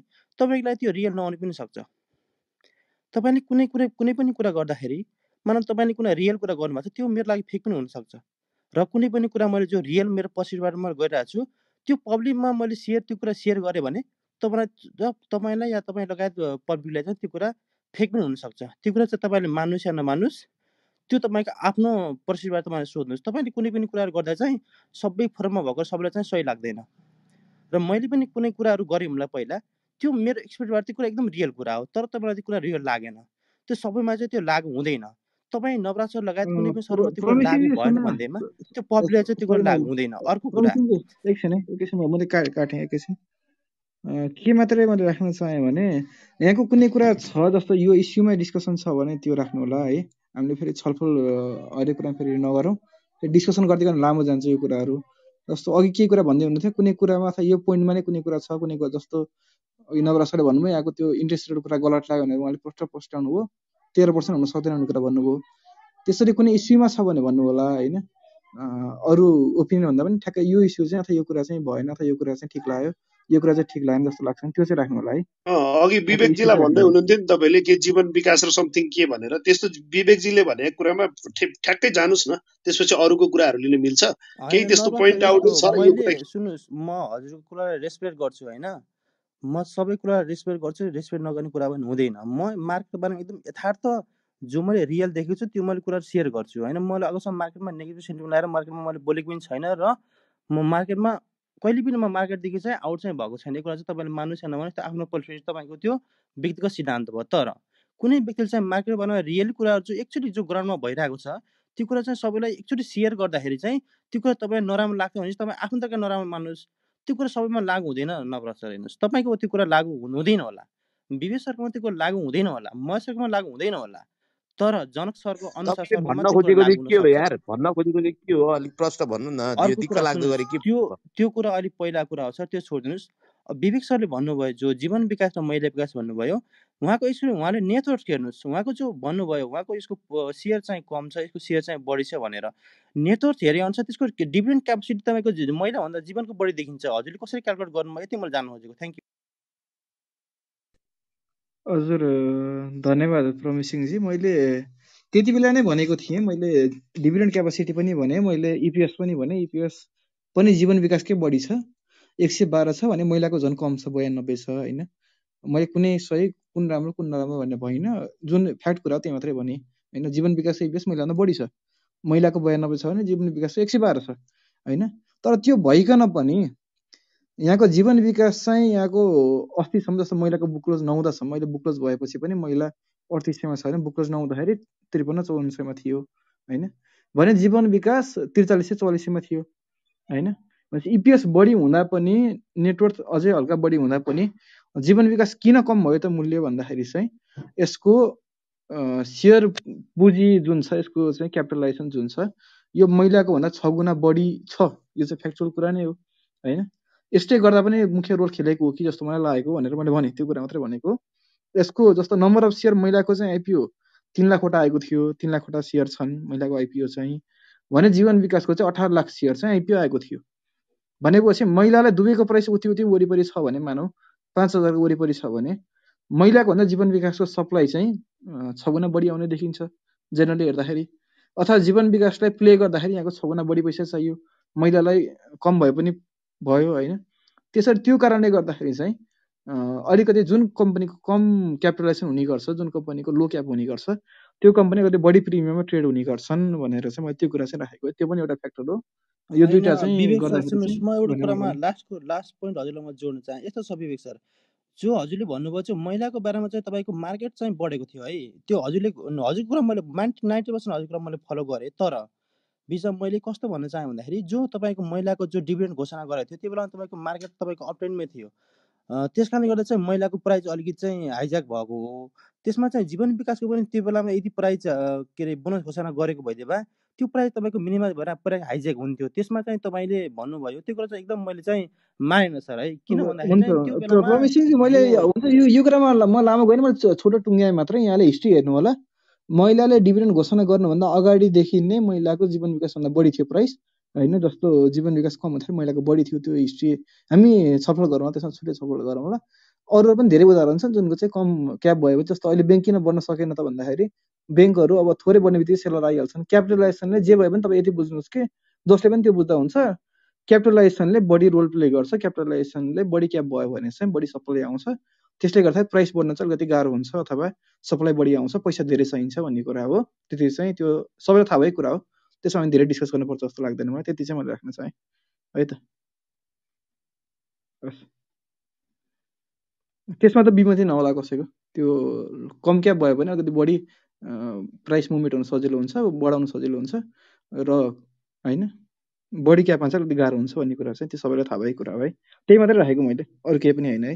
तपाईँलाई त्यो रियल नआउनु पनि सक्छ तपाईँले कुनै कुनै कुनै पनि कुरा गर्दाखेरि मानव तपाईँले कुनै रियल कुरा गर्नुभएको छ त्यो मेरो लागि फेक पनि हुनसक्छ र कुनै पनि कुरा मैले जो रियल मेरो पसिबाट म गरिरहेको छु त्यो पब्लिकमा मैले सेयर त्यो कुरा सेयर गरेँ भने तपाईँलाई तपाईँलाई या तपाईँ लगायत पब्लिकलाई चाहिँ त्यो कुरा फेक पनि हुनसक्छ त्यो कुरा चाहिँ तपाईँले मान्नुहोस् या नमान्नुहोस् त्यो तपाईँको आफ्नो पर्सिबाट तपाईँले सोध्नुहोस् तपाईँले कुनै पनि कुराहरू गर्दा चाहिँ सबै फर्ममा भएको सबैलाई चाहिँ सही लाग्दैन र मैले पनि कुनै कुराहरू गरेँ होला पहिला त्यो मेरो एक्सपिरियन्सबाट त्यो कुरा एकदम रियल कुरा हो तर तपाईँलाई त्यो कुरा रियल लागेन त्यो सबैमा चाहिँ त्यो लागु हुँदैन तपाईँ नवरात्र लगायत कुनै पनि सर्वमा त्यो भएन भन्दैमा त्यो पपुलर चाहिँ त्यो कुरा लागु हुँदैन अर्को कुरा एकछिन एकैछिन मैले काटेँ एकैछिन के मात्रै मैले राख्न चाहेँ भने यहाँको कुनै कुरा छ जस्तो यो इस्युमा डिस्कसन छ भने त्यो राख्नु होला है हामीले फेरि छलफल अहिले कुरा फेरि नगरौँ फेरि डिस्कसन गर्दै गर्नु लामो जान्छ यो कुराहरू जस्तो अघि के कुरा भन्दै हुनुहुन्थ्यो कुनै कुरामा अथवा यो पोइन्टमा नै कुनै कुरा छ कुनै कुरा जस्तो अघि नगर सरले भन्नुभयो यहाँको त्यो इन्ट्रेस्टेड कुरा गलत लाग्यो भनेर उहाँले पोस्ट पोस्ट भयो तेह्र पर्सेन्ट हुन सक्दैन भन्ने कुरा भन्नुभयो त्यसरी कुनै इस्युमा छ भने भन्नु होला होइन अरू ओपिनियन भन्दा पनि ठ्याक्कै यो इस्यु चाहिँ अथवा यो कुरा चाहिँ भएन अथवा यो कुरा चाहिँ ठिक लाग्यो यो कुरा चाहिँ ठिक लागेन जस्तो लाग्छ त्यो चाहिँ राख्नु होला है अघि विवेकजीलाई भन्दै हुनुहुन्थ्यो नि तपाईँले के जीवन विकास र समथिङ के भनेर त्यस्तो विवेकजीले भनेको कुरामा ठ्याक्कै जानुहोस् न त्यसपछि अरूको कुराहरू लिन मिल्छ केही त्यस्तो पोइन्ट आउट छ सुन्नुहोस् म हजुरको कुरा रेस्पेक्ट गर्छु होइन म सबै कुरा रेस्पेक्ट गर्छु रेस्पेक्ट नगर्ने कुरा पनि हुँदैन म मार्केट बारेमा एकदम यथार्थ जो मैले रियल देखेको छु त्यो मैले कुरा सेयर गर्छु होइन मैले अबसम्म मार्केटमा नेगेटिभ सेन्टिमेन्ट आएर मार्केटमा मैले बोलेको पनि छैन र म मार्केटमा कहिले पनि म मार्केटदेखि चाहिँ आउट चाहिँ भएको छैन यो कुरा चाहिँ तपाईँले मान्नु छैन भने त्यो आफ्नो पर्सपेक्टिभ तपाईँको त्यो व्यक्तिगत सिद्धान्त भयो तर कुनै व्यक्तिले चाहिँ मार्केट बनाएर रियल कुराहरू चाहिँ एकचोटि जो ग्राउन्डमा भइरहेको छ त्यो कुरा चाहिँ सबैलाई एकचोटि सेयर गर्दाखेरि चाहिँ त्यो कुरा तपाईँलाई नराम्रो लाग्थ्यो भने तपाईँ आफ्नो तरिका नराम्रो मान्नुहोस् त्यो कुरा सबैमा लागु हुँदैन नप्रचार सर हेर्नुहोस् तपाईँको त्यो कुरा लागु हुँदैन होला विवेक सरकारमा त्यो कुरा लागु हुँदैन होला म सरकारमा लागु हुँदैन होला तर जनक सरको अनुसार भन्न खोजेको के हो अलिक प्रश्न भन्नु न त्यो त्यो कुरा अलिक पहिला कुरा हो सर त्यो छोडिदिनुहोस् विवेक सरले भन्नुभयो जो जीवन विकास र महिला विकास भन्नुभयो उहाँको यसरी उहाँले नेटवर्क हेर्नुहोस् उहाँको जो भन्नुभयो उहाँको यसको सेयर चाहिँ कम छ यसको सेयर चाहिँ बढी छ भनेर नेटवर्क अनुसार त्यसको डिफ्रेन्ट क्यापेसिटी तपाईँको महिलाभन्दा जीवनको बढी देखिन्छ हजुरले कसरी क्यालकुलेट गर्नुभयो यति मैले जान्नु खोजेको थ्याङ्क यू हजुर धन्यवाद प्रमिसिङजी मैले त्यति बेला नै भनेको थिएँ मैले डिभिडेन्ट क्यापासिटी पनि भने मैले इपिएस e पनि भने इपिएस e पनि जीवन विकासकै बढी छ एक सय बाह्र छ भने महिलाको झन् कम छ बयानब्बे छ होइन मैले कुनै सही कुन राम्रो कुन नराम्रो भन्ने भएन जुन फ्याक्ट कुरा हो त्यही मात्रै भने होइन जीवन विकास इपिएस e महिलाभन्दा बढी छ महिलाको बयानब्बे छ भने जीवन विकास एक सय बाह्र छ होइन तर त्यो भइकन पनि यहाँको जीवन विकास चाहिँ यहाँको अस्तिसम्म जस्तो महिलाको बुक्लोज नहुँदासम्म अहिले बुक्लोज भएपछि पनि महिला अडतिस सयमा छ भने बुक्लोज नहुँदाखेरि त्रिपन्न चौवन्न सयमा थियो होइन भने जीवन विकास त्रिचालिस सय चौवालिस सयमा थियो होइन भनेपछि इपिएस e बढी हुँदा पनि नेटवर्क अझै हल्का बढी हुँदा पनि जीवन विकास किन कम भयो त मूल्य भन्दाखेरि चाहिँ यसको सेयर पुँजी जुन छ यसको चाहिँ क्यापिटलाइजेसन जुन छ यो महिलाको भन्दा छ गुणा बढी छ यो चाहिँ फ्याक्चुअल कुरा नै हो होइन यस्तै गर्दा पनि मुख्य रोल खेलेको हो कि जस्तो मलाई लागेको भनेर मैले भने त्यो कुरा मात्रै भनेको यसको जस्तो नम्बर अफ सेयर महिलाको चाहिँ आइपिओ तिन लाखवटा आएको थियो तिन लाखवटा सेयर छन् महिलाको आइपिओ चाहिँ भने जीवन विकासको चाहिँ अठार लाख सेयर चाहिँ आइपिओ आएको थियो भनेपछि महिलालाई दुवैको प्राइस उति उति वरिपरि छ भने मानौ पाँच हजारको वरिपरि छ भने महिलाको भन्दा जीवन विकासको सप्लाई चाहिँ छ गुणा बढी आउने देखिन्छ जेनरली हेर्दाखेरि अथवा जीवन विकासलाई प्ले गर्दाखेरि यहाँको छ गुणा बढी पैसा चाहियो महिलालाई कम भए पनि भयो होइन त्यसरी त्यो कारणले गर्दाखेरि चाहिँ अलिकति जुन कम्पनीको कम क्यापिटलाइजेसन हुने गर्छ जुन कम्पनीको लो क्याप हुने गर्छ त्यो कम्पनी अलिकति बढी प्रिमियममा ट्रेड हुने गर्छन् भनेर चाहिँ मैले त्यो कुरा चाहिँ राखेको त्यो पनि एउटा फ्याक्टर हो यो दुइटा चाहिँ म एउटा कुरामा लास्टको लास्ट पोइन्ट हजुरलाई म जोड्न चाहे यस्तो छ विवेक सर जो हजुरले भन्नुभयो चाहिँ महिलाको बारेमा चाहिँ तपाईँको मार्केट चाहिँ बढेको थियो है त्यो हजुरले हजुरको कुरा मैले नाइन्टी नाइन्टी पर्सेन्ट हजुरको कुरा मैले फलो गरेँ तर बिचमा मैले कस्तो भन्न चाहेँ भन्दाखेरि जो तपाईँको महिलाको जो डिभिडेन्ड घोषणा गरेको थियो त्यो बेलामा तपाईँको मार्केट तपाईँको अपटेन्टमै थियो त्यस कारणले गर्दा चाहिँ महिलाको प्राइस अलिकति चाहिँ हाइज्याक भएको हो त्यसमा चाहिँ जीवन विकासको पनि त्यो बेलामा यदि प्राइस के अरे बोनस घोषणा गरेको भइदियो भए त्यो प्राइस तपाईँको मिनिमाइज भएर प्राइस हाइज्याक हुन्थ्यो त्यसमा चाहिँ तपाईँले भन्नुभयो त्यो कुरा चाहिँ एकदम मैले चाहिँ मानेन सर है किन भन्दाखेरि मैले हुन्छ यो कुरामा म लामो गएन मैले छोटो टुङ्गिया मात्रै यहाँले हिस्ट्री हेर्नु होला महिलाले डिभिडेन्ड घोषणा गर्नुभन्दा अगाडिदेखि नै महिलाको जीवन विकासभन्दा बढी थियो प्राइस होइन जस्तो जीवन विकास कम हुँदाखेरि महिलाको बढी थियो त्यो हिस्ट्री हामी छलफल गरौँ त्यसमा छुट्टै छलफल गरौँ होला अरू पनि धेरै उदाहरण छन् जुनको चाहिँ कम क्याप भयो जस्तो अहिले ब्याङ्क किन बढ्न सकेन त भन्दाखेरि ब्याङ्कहरू अब थोरै बढ्ने बित्तिकै सेलर आइहाल्छन् क्यापिटलाइजेसनले जे भयो भने तपाईँ यति बुझ्नुहोस् कि जसले पनि त्यो बुझ्दा हुन्छ क्यापिटलाइजेसनले बढी रोल प्ले गर्छ क्यापिटलाइजेसनले बढी क्याप भयो भने चाहिँ बढी सप्लाई आउँछ त्यसले गर्दा प्राइस बढ्न चाहिँ अलिकति गाह्रो हुन्छ अथवा सप्लाई बढी आउँछ पैसा धेरै चाहिन्छ भन्ने कुरा हो त्यति चाहिँ त्यो सबैलाई थाहा भएकै कुरा हो त्यसमा धेरै डिस्कस गर्नुपर्छ जस्तो लाग्दैन मलाई त्यति चाहिँ मैले राख्न चाहेँ है त त्यसमा त बिमा चाहिँ नहोला कसैको त्यो कम क्याप भयो भने अलिकति बढी प्राइस मुभमेन्ट हुन सजिलो हुन्छ बढाउनु सजिलो हुन्छ र होइन बढी क्यापमा चाहिँ अलिकति गाह्रो हुन्छ भन्ने कुरा चाहिँ त्यो सबैलाई थाहा भएको कुरा हो है त्यही मात्रै राखेको मैले अरू केही पनि होइन है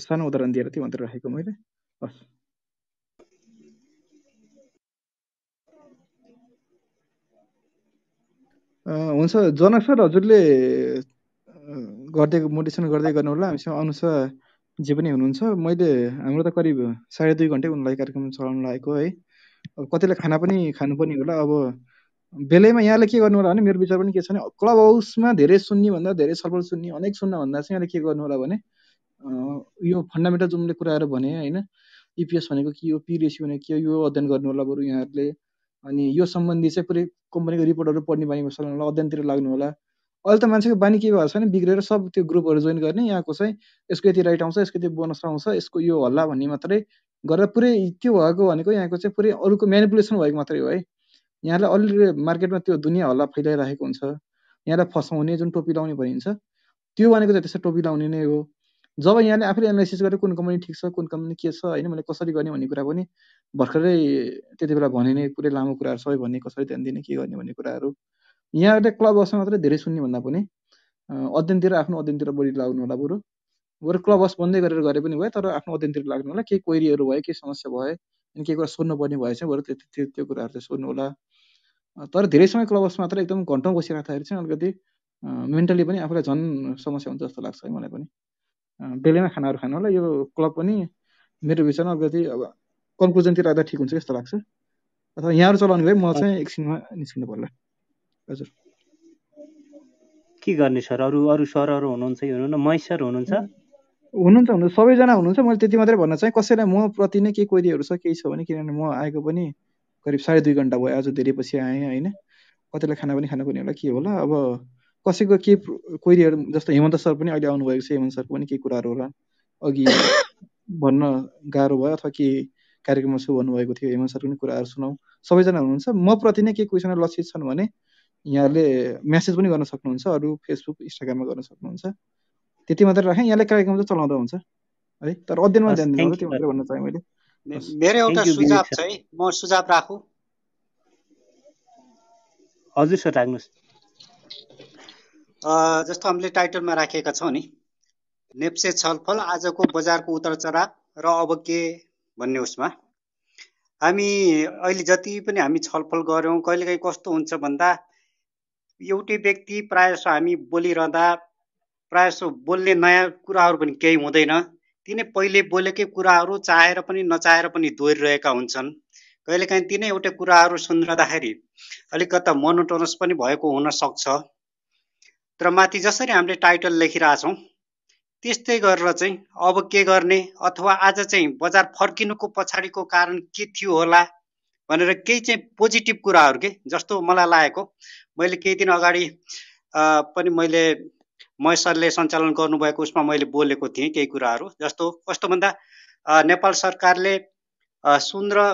सानो उदाहरण दिएर त्यो मात्र राखेको मैले हस् हुन्छ जनक सर हजुरले गर्दै मोटिभेसन गर्दै गर्नु होला हामीसँग अनुसार जे पनि हुनुहुन्छ मैले हाम्रो त करिब साढे दुई घन्टै उनलाई कार्यक्रम चलाउनु लागेको है अब कतिलाई खाना पनि खानु पनि होला अब बेलैमा यहाँले के गर्नु होला भने मेरो विचार पनि के छ भने क्लब हाउसमा धेरै सुन्ने भन्दा धेरै छलफल सुन्ने अनेक सुन्नभन्दा चाहिँ यहाँले के गर्नु होला भने यो फन्डामेन्टल जुनले कुराहरू भने होइन इपिएस e भनेको के हो पी रेसियो भनेको के हो यो अध्ययन गर्नु होला बरु यहाँहरूले अनि यो सम्बन्धी चाहिँ पुरै कम्पनीको रिपोर्टहरू पढ्ने बानी बस्नु होला अध्ययनतिर लाग्नु होला अहिले त मान्छेको बानी के भएको छ भने बिग्रेर सब त्यो ग्रुपहरू जोइन गर्ने यहाँको चाहिँ यसको यति राइट आउँछ यसको यति बोनस आउँछ यसको यो हल्ला भन्ने मात्रै गरेर पुरै त्यो भएको भनेको यहाँको चाहिँ पुरै अरूको मेनिपुलेसन भएको मात्रै हो है यहाँलाई अलिअलि मार्केटमा त्यो दुनियाँ हल्ला फैलाइरहेको हुन्छ यहाँलाई फसाउने जुन टोपी लाउने भनिन्छ त्यो भनेको चाहिँ त्यस्तो टोपी लाउने नै हो जब यहाँले आफैले एनालाइसिस गरेर कुन कम्पनी ठिक छ कुन कम्पनी के छ होइन मैले कसरी गर्ने भन्ने कुरा पनि भर्खरै त्यति बेला भनिने पुरै लामो कुराहरू सबै भन्ने कसरी ध्यान दिने के गर्ने भन्ने कुराहरू यहाँले क्लब हाउसमा मात्रै धेरै सुन्ने भन्दा पनि अध्ययनतिर आफ्नो अध्ययनतिर बढी लाग्नु होला बरु बरु क्लब हाउस बन्दै गरेर गरे पनि भयो तर आफ्नो अध्ययनतिर लाग्नु होला केही क्वेरीहरू भयो केही समस्या भयो अनि केही कुरा सोध्नुपर्ने भए चाहिँ बरु त्यो त्यो त्यो कुराहरू चाहिँ सोध्नु होला तर धेरै समय क्लब हाउस मात्र एकदम घन्टौँ बसिराख्दाखेरि चाहिँ अलिकति मेन्टली पनि आफूलाई झन् समस्या हुन्छ जस्तो लाग्छ है मलाई पनि बेलैमा खानाहरू खानु होला यो क्लब पनि मेरो विचारमा अलिकति अब कन्क्लुजनतिर आउँदा ठिक हुन्छ जस्तो लाग्छ अथवा यहाँहरू चलाउने भए म चाहिँ एकछिनमा निस्किनु पर्ला हजुर के गर्ने सर अरू अरू सरहरू हुनुहुन्छ कि महेश सर हुनुहुन्छ हुनुहुन्छ हुनुहुन्छ सबैजना हुनुहुन्छ मैले त्यति मात्रै भन्न चाहेँ कसैलाई म प्रति नै केही क्वेरीहरू छ केही छ भने किनभने म आएको पनि करिब साढे दुई घन्टा भयो आज धेरै पछि आएँ होइन कतिलाई खाना पनि खानुपर्ने होला के होला अब कसैको के क्वेरीहरू जस्तो हेमन्त सर पनि अहिले आउनुभएको छ हेमन्त सरको पनि केही कुराहरू होला अघि [LAUGHS] भन्न गाह्रो भयो अथवा के कार्यक्रममा सो भन्नुभएको थियो हेमन्त सरको पनि कुराहरू सुनाउँ सबैजना हुनुहुन्छ म प्रति नै केही क्वेसनहरू लक्षित छन् भने यहाँले म्यासेज पनि गर्न सक्नुहुन्छ अरू फेसबुक इन्स्टाग्राममा गर्न सक्नुहुन्छ त्यति मात्रै राखेँ यहाँले कार्यक्रम चाहिँ चलाउँदा हुन्छ है तर अध्ययनमा ध्यान दिनुहुन्छ त्यो मात्रै भन्न चाहेँ मैले मेरो एउटा सुझाव है म सुझाव हजुर सर राख्नुहोस् जस्तो हामीले टाइटलमा राखेका छौँ नि नेप्से छलफल आजको बजारको उतार उतारचढाव र अब के भन्ने उसमा हामी अहिले जति पनि हामी छलफल गऱ्यौँ कहिलेकाहीँ कस्तो हुन्छ भन्दा एउटै व्यक्ति प्रायःसो हामी बोलिरहँदा प्रायःसो बोल्ने नयाँ कुराहरू पनि केही हुँदैन तिनै पहिले बोलेकै कुराहरू चाहेर पनि नचाहेर पनि दोहोरिरहेका हुन्छन् कहिलेकाहीँ तिनै एउटै कुराहरू सुनिरहँदाखेरि अलिकता मनोटोनस पनि भएको हुनसक्छ र माथि जसरी हामीले टाइटल लेखिरहेछौँ त्यस्तै गरेर चाहिँ अब के गर्ने अथवा आज चाहिँ बजार फर्किनुको पछाडिको कारण के थियो होला भनेर केही चाहिँ पोजिटिभ कुराहरू के जस्तो मलाई लागेको मैले केही दिन अगाडि पनि मैले महेश्वरले सञ्चालन गर्नुभएको उसमा मैले बोलेको थिएँ केही कुराहरू जस्तो कस्तो भन्दा नेपाल सरकारले सुन र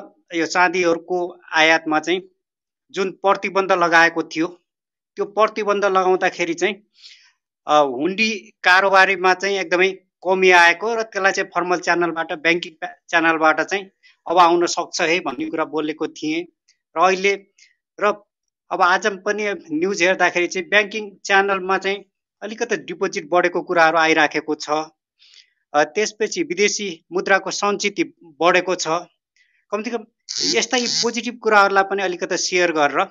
यो चाँदीहरूको आयातमा चाहिँ जुन प्रतिबन्ध लगाएको थियो त्यो प्रतिबन्ध लगाउँदाखेरि चाहिँ हुन्डी कारोबारीमा चाहिँ एकदमै कमी आएको र त्यसलाई चाहिँ फर्मल च्यानलबाट ब्याङ्किङ च्यानलबाट चाहिँ अब आउन सक्छ है भन्ने कुरा बोलेको थिएँ र अहिले र अब आज पनि न्युज हेर्दाखेरि चाहिँ ब्याङ्किङ च्यानलमा चाहिँ अलिकति डिपोजिट बढेको कुराहरू आइराखेको छ त्यसपछि विदेशी मुद्राको सञ्चित बढेको छ कम्तीकम यस्ता यी पोजिटिभ कुराहरूलाई पनि अलिकति सेयर गरेर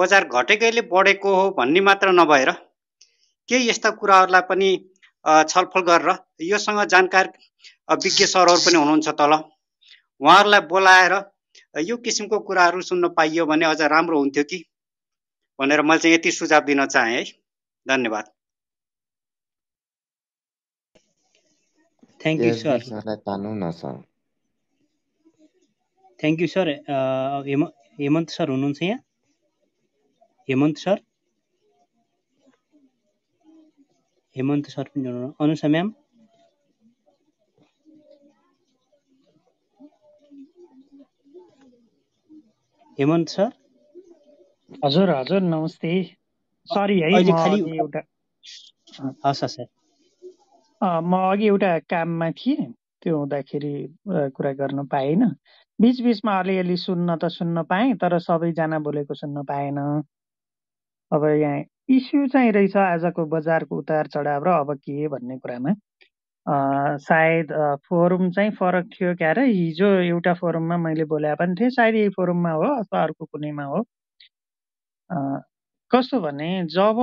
बजार घटेकैले बढेको हो भन्ने मात्र नभएर केही यस्ता कुराहरूलाई पनि छलफल गरेर योसँग जानकार विज्ञ सरहरू पनि हुनुहुन्छ तल उहाँहरूलाई बोलाएर यो किसिमको कुराहरू सुन्न पाइयो भने अझ राम्रो हुन्थ्यो कि भनेर मैले चाहिँ यति सुझाव दिन चाहेँ है धन्यवाद thank you sir thank you sir Hemant sir हुनुहुन्छ यहाँ हेमन्त सर हेमन्त सर पनि हुनु अनुसा म्याम हेमन्त सर हजुर हजुर नमस्ते सरी है एउटा हस् सर म अघि एउटा काममा थिएँ त्यो हुँदाखेरि कुरा गर्न पाएन बिचमा अलिअलि सुन्न त सुन्न पाएँ तर सबैजना बोलेको सुन्न पाएन अब यहाँ इस्यु चाहिँ रहेछ आजको बजारको उतार चढाव र अब के भन्ने कुरामा सायद फोरम चाहिँ फरक थियो र हिजो एउटा फोरममा मैले बोला पनि थिएँ सायद यही फोरममा हो अथवा अर्को कुनैमा हो कस्तो भने जब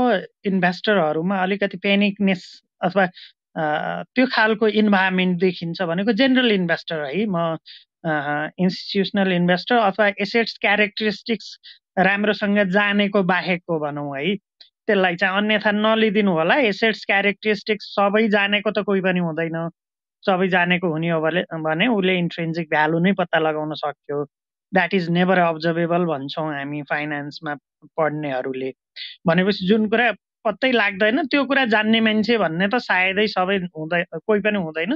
इन्भेस्टरहरूमा अलिकति पेनिकनेस अथवा त्यो खालको इन्भाइरोमेन्ट देखिन्छ भनेको जेनरल इन्भेस्टर है म इन्स्टिट्युसनल इन्भेस्टर अथवा एसेट्स क्यारेक्टरिस्टिक्स राम्रोसँग जानेको बाहेकको भनौँ है त्यसलाई चाहिँ अन्यथा नलिदिनु होला एसेट्स क्यारेक्टरिस्टिक्स सबै जानेको त कोही पनि हुँदैन सबै जानेको हुने हो भने उसले इन्ट्रेन्सिक भ्यालु नै पत्ता लगाउन सक्यो द्याट इज नेभर अब्जर्भेबल भन्छौँ हामी फाइनेन्समा पढ्नेहरूले भनेपछि जुन कुरा पत्तै लाग्दैन त्यो कुरा जान्ने मान्छे भन्ने त सायदै सबै हुँदै कोही पनि हुँदैन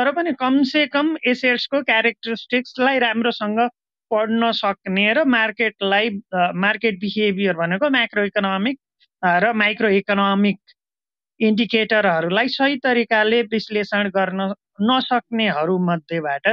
तर पनि कमसेकम कम एसेट्सको क्यारेक्टरिस्टिक्सलाई राम्रोसँग पढ्न सक्ने र मार्केटलाई मार्केट बिहेभियर भनेको माइक्रो इकोनोमिक र माइक्रो इकोनोमिक इन्डिकेटरहरूलाई सही तरिकाले विश्लेषण गर्न नसक्नेहरू मध्येबाट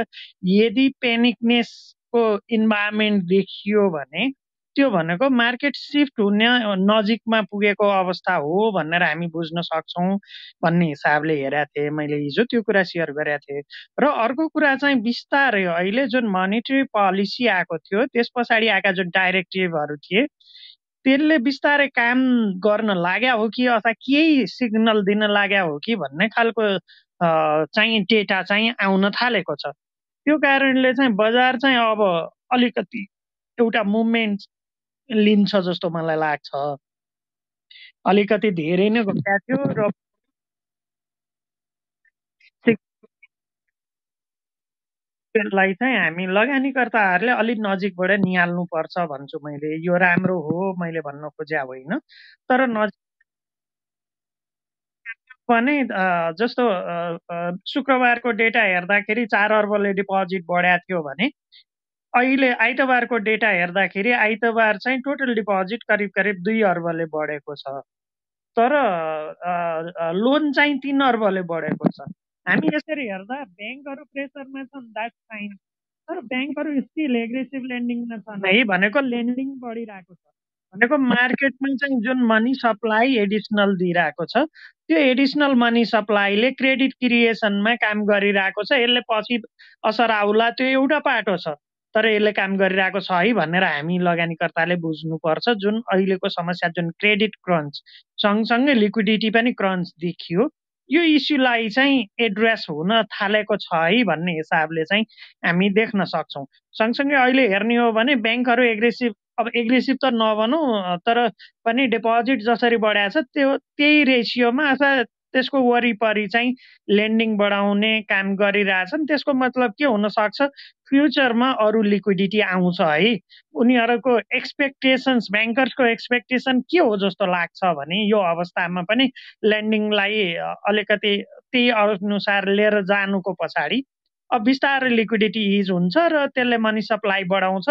यदि पेनिकनेसको इन्भाइरोमेन्ट देखियो भने त्यो भनेको मार्केट सिफ्ट हुने नजिकमा पुगेको अवस्था हो भनेर हामी बुझ्न सक्छौँ भन्ने हिसाबले हेरेको थिएँ मैले हिजो त्यो कुरा सेयर गरेका थिएँ र अर्को कुरा चाहिँ बिस्तारै अहिले जुन मोनिटरी पोलिसी आएको थियो त्यस पछाडि आएका जुन डाइरेक्टिभहरू थिए त्यसले बिस्तारै काम गर्न लाग्या हो कि अथवा केही सिग्नल दिन लाग्या हो कि भन्ने खालको चाहिँ डेटा चाहिँ आउन थालेको छ त्यो कारणले चाहिँ बजार चाहिँ अब अलिकति एउटा मुभमेन्ट लिन्छ जस्तो मलाई लाग्छ अलिकति धेरै नै घटाएको थियो र लाई चाहिँ हामी लगानीकर्ताहरूले अलिक नजिकबाट पर्छ भन्छु मैले यो राम्रो हो मैले भन्न खोजे होइन तर नजिक भने जस्तो शुक्रबारको डेटा हेर्दाखेरि चार अर्बले डिपोजिट बढाएको थियो भने अहिले आइतबारको डेटा हेर्दाखेरि आइतबार चाहिँ टोटल डिपोजिट करिब करिब दुई अर्बले बढेको छ तर लोन चाहिँ तिन अर्बले बढेको छ हामी यसरी हेर्दा ब्याङ्कहरू प्रेसरमा छन् द्याट फाइन तर ब्याङ्कहरू स्टिल एग्रेसिभ लेन्डिङमा छन् है भनेको लेन्डिङ बढिरहेको छ भनेको मार्केटमा चाहिँ जुन मनी सप्लाई एडिसनल दिइरहेको छ त्यो एडिसनल मनी सप्लाईले क्रेडिट क्रिएसनमा काम गरिरहेको छ यसले पछि असर आउला त्यो एउटा पाटो छ तर यसले काम गरिरहेको छ है भनेर हामी लगानीकर्ताले बुझ्नुपर्छ जुन अहिलेको समस्या जुन क्रेडिट क्रन्च सँगसँगै लिक्विडिटी पनि क्रन्च देखियो यो इस्युलाई चाहिँ एड्रेस हुन थालेको छ है भन्ने हिसाबले चाहिँ हामी देख्न सक्छौँ सँगसँगै अहिले हेर्ने हो भने ब्याङ्कहरू एग्रेसिभ अब एग्रेसिभ त नभनौँ तर पनि डिपोजिट जसरी बढाएको छ त्यो त्यही रेसियोमा अथवा त्यसको वरिपरि चाहिँ लेन्डिङ बढाउने काम गरिरहेछन् त्यसको मतलब के हुनसक्छ फ्युचरमा अरू लिक्विडिटी आउँछ है उनीहरूको एक्सपेक्टेसन्स ब्याङ्कर्सको एक्सपेक्टेसन के हो जस्तो लाग्छ भने यो अवस्थामा पनि लेन्डिङलाई अलिकति त्यही अनुसार लिएर जानुको पछाडि अब बिस्तारै लिक्विडिटी इज हुन्छ र त्यसले मनी सप्लाई बढाउँछ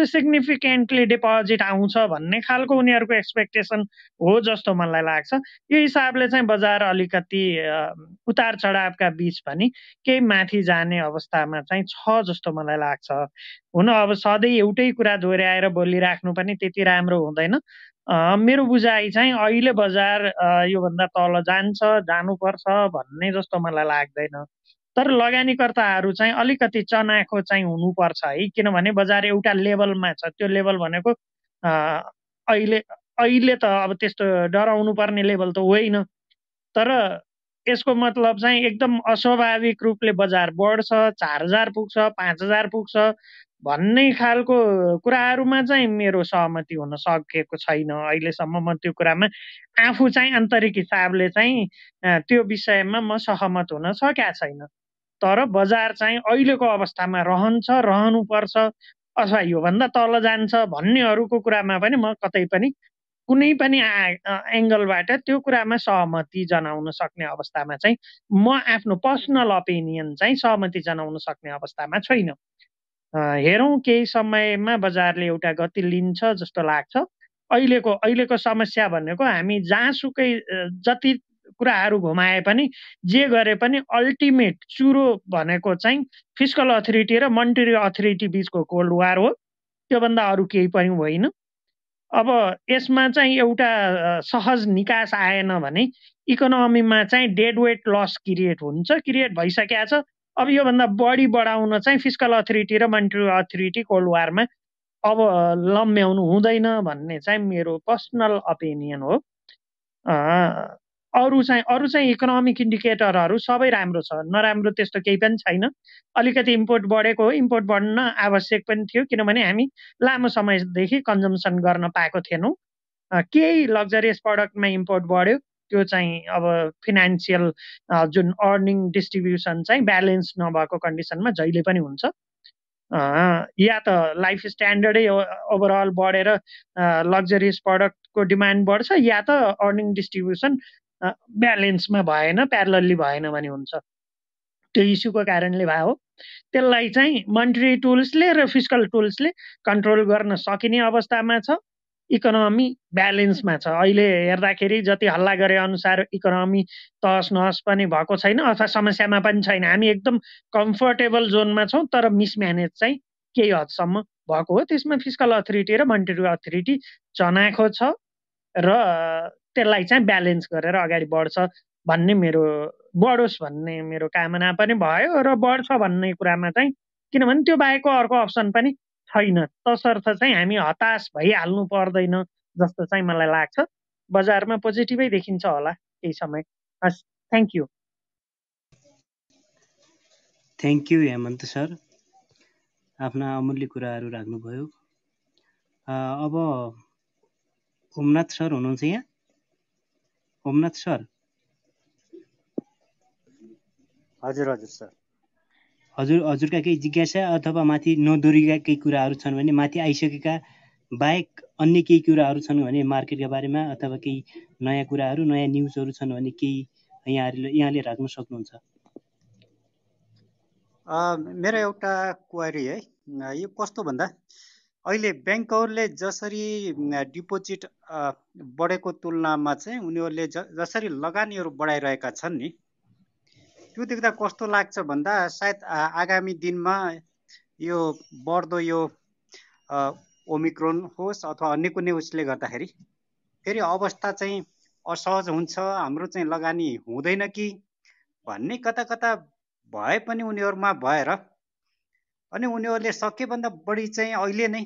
र सिग्निफिकेन्टली डिपोजिट आउँछ भन्ने खालको उनीहरूको एक्सपेक्टेसन हो जस्तो मलाई लाग्छ यो हिसाबले चाहिँ बजार अलिकति उतार चढावका बिच पनि केही माथि जाने अवस्थामा चाहिँ छ जस्तो मलाई लाग्छ हुन अब सधैँ एउटै कुरा दोहोऱ्याएर बोलिराख्नु पनि त्यति राम्रो हुँदैन मेरो बुझाइ चाहिँ अहिले बजार योभन्दा तल जान्छ जानुपर्छ भन्ने जस्तो मलाई लाग्दैन तर लगानीकर्ताहरू चाहिँ अलिकति चनाखो चाहिँ हुनुपर्छ है किनभने बजार एउटा लेभलमा छ त्यो लेभल भनेको अहिले अहिले त अब त्यस्तो डराउनु पर्ने लेभल त होइन तर यसको मतलब चाहिँ एकदम अस्वाभाविक रूपले बजार बढ्छ चार हजार पुग्छ पाँच हजार पुग्छ भन्ने खालको कुराहरूमा चाहिँ मेरो सहमति हुन सकेको छैन अहिलेसम्म म त्यो कुरामा आफू चाहिँ आन्तरिक हिसाबले चाहिँ त्यो विषयमा म सहमत हुन सकेका छैन तर बजार चाहिँ अहिलेको अवस्थामा रहन्छ रहनुपर्छ अथवा योभन्दा तल जान्छ भन्नेहरूको कुरामा पनि म कतै पनि कुनै पनि एङ्गलबाट त्यो कुरामा सहमति जनाउन सक्ने अवस्थामा चाहिँ म आफ्नो पर्सनल ओपिनियन चाहिँ सहमति जनाउन सक्ने अवस्थामा छैन हेरौँ केही समयमा बजारले एउटा गति लिन्छ जस्तो लाग्छ अहिलेको अहिलेको समस्या भनेको हामी जहाँसुकै जति कुराहरू घुमाए पनि जे गरे पनि अल्टिमेट चुरो भनेको चाहिँ फिजिकल अथोरिटी र मन्टेरी अथोरिटी बिचको कोल्ड वार हो त्योभन्दा अरू केही पनि होइन अब यसमा चाहिँ एउटा सहज निकास आएन भने इकोनोमीमा चाहिँ डेड वेट लस क्रिएट हुन्छ क्रिएट भइसकेको छ अब योभन्दा बढी बढाउन चाहिँ फिजिकल अथोरिटी र मन्ट्री अथोरिटी कोल्ड वारमा अब लम्ब्याउनु हुँदैन भन्ने चाहिँ मेरो पर्सनल ओपिनियन हो अरू चाहिँ अरू चाहिँ इकोनोमिक इन्डिकेटरहरू सबै राम्रो छ नराम्रो त्यस्तो केही पनि छैन अलिकति इम्पोर्ट बढेको हो इम्पोर्ट बढ्न आवश्यक पनि थियो किनभने हामी लामो समयदेखि कन्जम्सन गर्न पाएको थिएनौँ केही लग्जरियस प्रडक्टमा इम्पोर्ट बढ्यो त्यो चाहिँ अब फिनान्सियल जुन अर्निङ डिस्ट्रिब्युसन चाहिँ ब्यालेन्स नभएको कन्डिसनमा जहिले पनि हुन्छ या त लाइफ स्ट्यान्डर्डै ओभरअल बढेर लग्जरियस प्रडक्टको डिमान्ड बढ्छ या त अर्निङ डिस्ट्रिब्युसन ब्यालेन्समा भएन प्यारलल्ली भएन भने हुन्छ त्यो इस्युको कारणले भए हो त्यसलाई चाहिँ मन्ट्री टुल्सले र फिजिकल टुल्सले कन्ट्रोल गर्न सकिने अवस्थामा छ इकोनोमी ब्यालेन्समा छ अहिले हेर्दाखेरि जति हल्ला गरे अनुसार इकोनोमी तहस नहस पनि भएको छैन अथवा समस्यामा पनि छैन हामी एकदम कम्फर्टेबल जोनमा छौँ तर मिसम्यानेज चाहिँ केही हदसम्म भएको हो त्यसमा फिजिकल अथोरिटी र मन्ट्री अथोरिटी चनाएको छ र त्यसलाई चाहिँ ब्यालेन्स गरेर अगाडि बढ्छ भन्ने मेरो बढोस् भन्ने मेरो कामना पनि भयो र बढ्छ भन्ने कुरामा चाहिँ किनभने त्यो बाहेकको अर्को अप्सन पनि छैन तसर्थ चाहिँ हामी हताश भइहाल्नु पर्दैन जस्तो चाहिँ मलाई लाग्छ बजारमा पोजिटिभै देखिन्छ होला केही समय हस् thank you thank you Hemant sir आफ्ना अमूल्य कुराहरू राख्नुभयो अब ओमनाथ सर हुनुहुन्छ यहाँ होमनाथ सर हजुर हजुर सर हजुर हजुरका केही जिज्ञासा अथवा माथि नदोरीका केही कुराहरू छन् भने माथि आइसकेका बाहेक अन्य केही कुराहरू छन् भने मार्केटका बारेमा अथवा केही नयाँ कुराहरू नयाँ न्युजहरू छन् भने केही यहाँहरूले यहाँले राख्न सक्नुहुन्छ मेरो एउटा क्वारी है यो कस्तो भन्दा अहिले ब्याङ्कहरूले जसरी डिपोजिट बढेको तुलनामा चाहिँ उनीहरूले जसरी लगानीहरू बढाइरहेका छन् नि त्यो देख्दा कस्तो लाग्छ भन्दा सायद आगामी दिनमा यो बढ्दो यो ओमिक्रोन होस् अथवा अन्य कुनै उसले गर्दाखेरि फेरि अवस्था चाहिँ असहज हुन्छ हाम्रो चाहिँ लगानी हुँदैन कि भन्ने कता कता भए पनि उनीहरूमा भएर अनि उनीहरूले सकेभन्दा बढी चाहिँ अहिले नै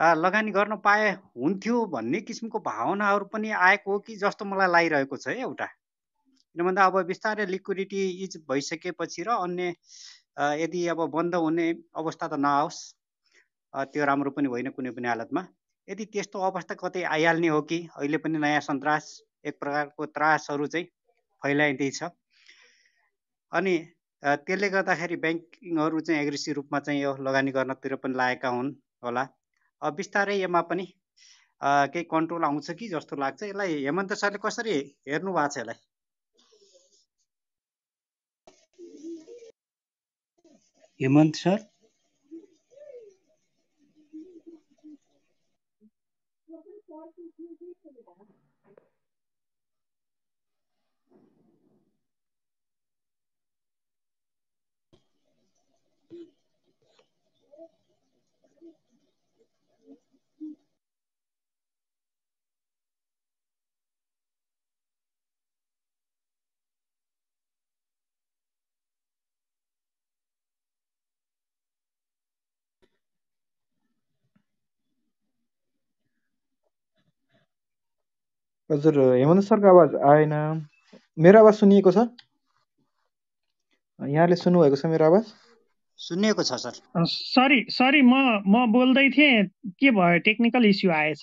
लगानी गर्न पाए हुन्थ्यो भन्ने किसिमको भावनाहरू पनि आएको हो कि जस्तो मलाई लागिरहेको छ है एउटा किन अब बिस्तारै लिक्विडिटी इज भइसकेपछि र अन्य यदि अब बन्द हुने अवस्था त नआओस् त्यो राम्रो पनि होइन कुनै पनि हालतमा यदि त्यस्तो अवस्था कतै आइहाल्ने हो कि अहिले पनि नयाँ सन्तास एक प्रकारको त्रासहरू चाहिँ फैलाइँदैछ अनि त्यसले गर्दाखेरि ब्याङ्किङहरू चाहिँ एग्रेसिभ रूपमा चाहिँ यो लगानी गर्नतिर पनि लागेका हुन् होला बिस्तारै यसमा पनि केही कन्ट्रोल आउँछ कि जस्तो लाग्छ यसलाई हेमन्त सरले कसरी हेर्नु भएको छ यसलाई हेमन्त सर हजुर हेमन्त सरको आवाज आएन मेरो आवाज सुनिएको छ यहाँले सुन्नुभएको छ मेरो आवाज सुनिएको छ सर सरी सरी म म बोल्दै थिएँ के भयो टेक्निकल इस्यु आएछ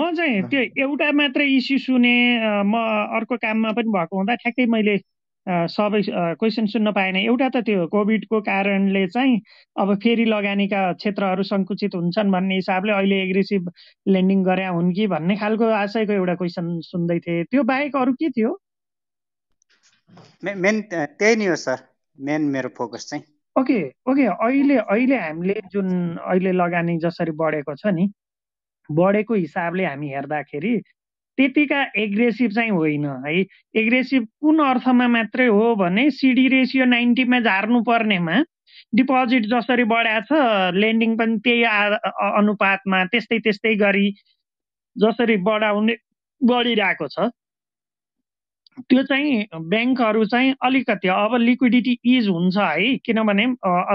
म चाहिँ त्यो एउटा मात्रै इस्यु सुने म अर्को काममा पनि भएको हुँदा ठ्याक्कै मैले सबै क्वेसन सुन्न पाएन एउटा त त्यो कोभिडको कारणले चाहिँ अब फेरि लगानीका क्षेत्रहरू सङ्कुचित हुन्छन् भन्ने हिसाबले अहिले एग्रेसिभ लेन्डिङ गरे हुन् कि भन्ने खालको आशयको एउटा क्वेसन सुन्दै थिएँ त्यो बाहेक अरू के थियो मेन त्यही नै हो सर मेन मेरो फोकस चाहिँ ओके ओके अहिले अहिले हामीले जुन अहिले लगानी जसरी बढेको छ नि बढेको हिसाबले हामी हेर्दाखेरि त्यतिका एग्रेसिभ चाहिँ होइन है एग्रेसिभ कुन अर्थमा मात्रै हो भने सिडी रेसियो नाइन्टीमा झार्नु पर्नेमा डिपोजिट जसरी बढाएको छ लेन्डिङ पनि त्यही अनुपातमा त्यस्तै त्यस्तै गरी जसरी बढाउने बढिरहेको छ त्यो चाहिँ ब्याङ्कहरू चाहिँ अलिकति अब लिक्विडिटी इज हुन्छ है किनभने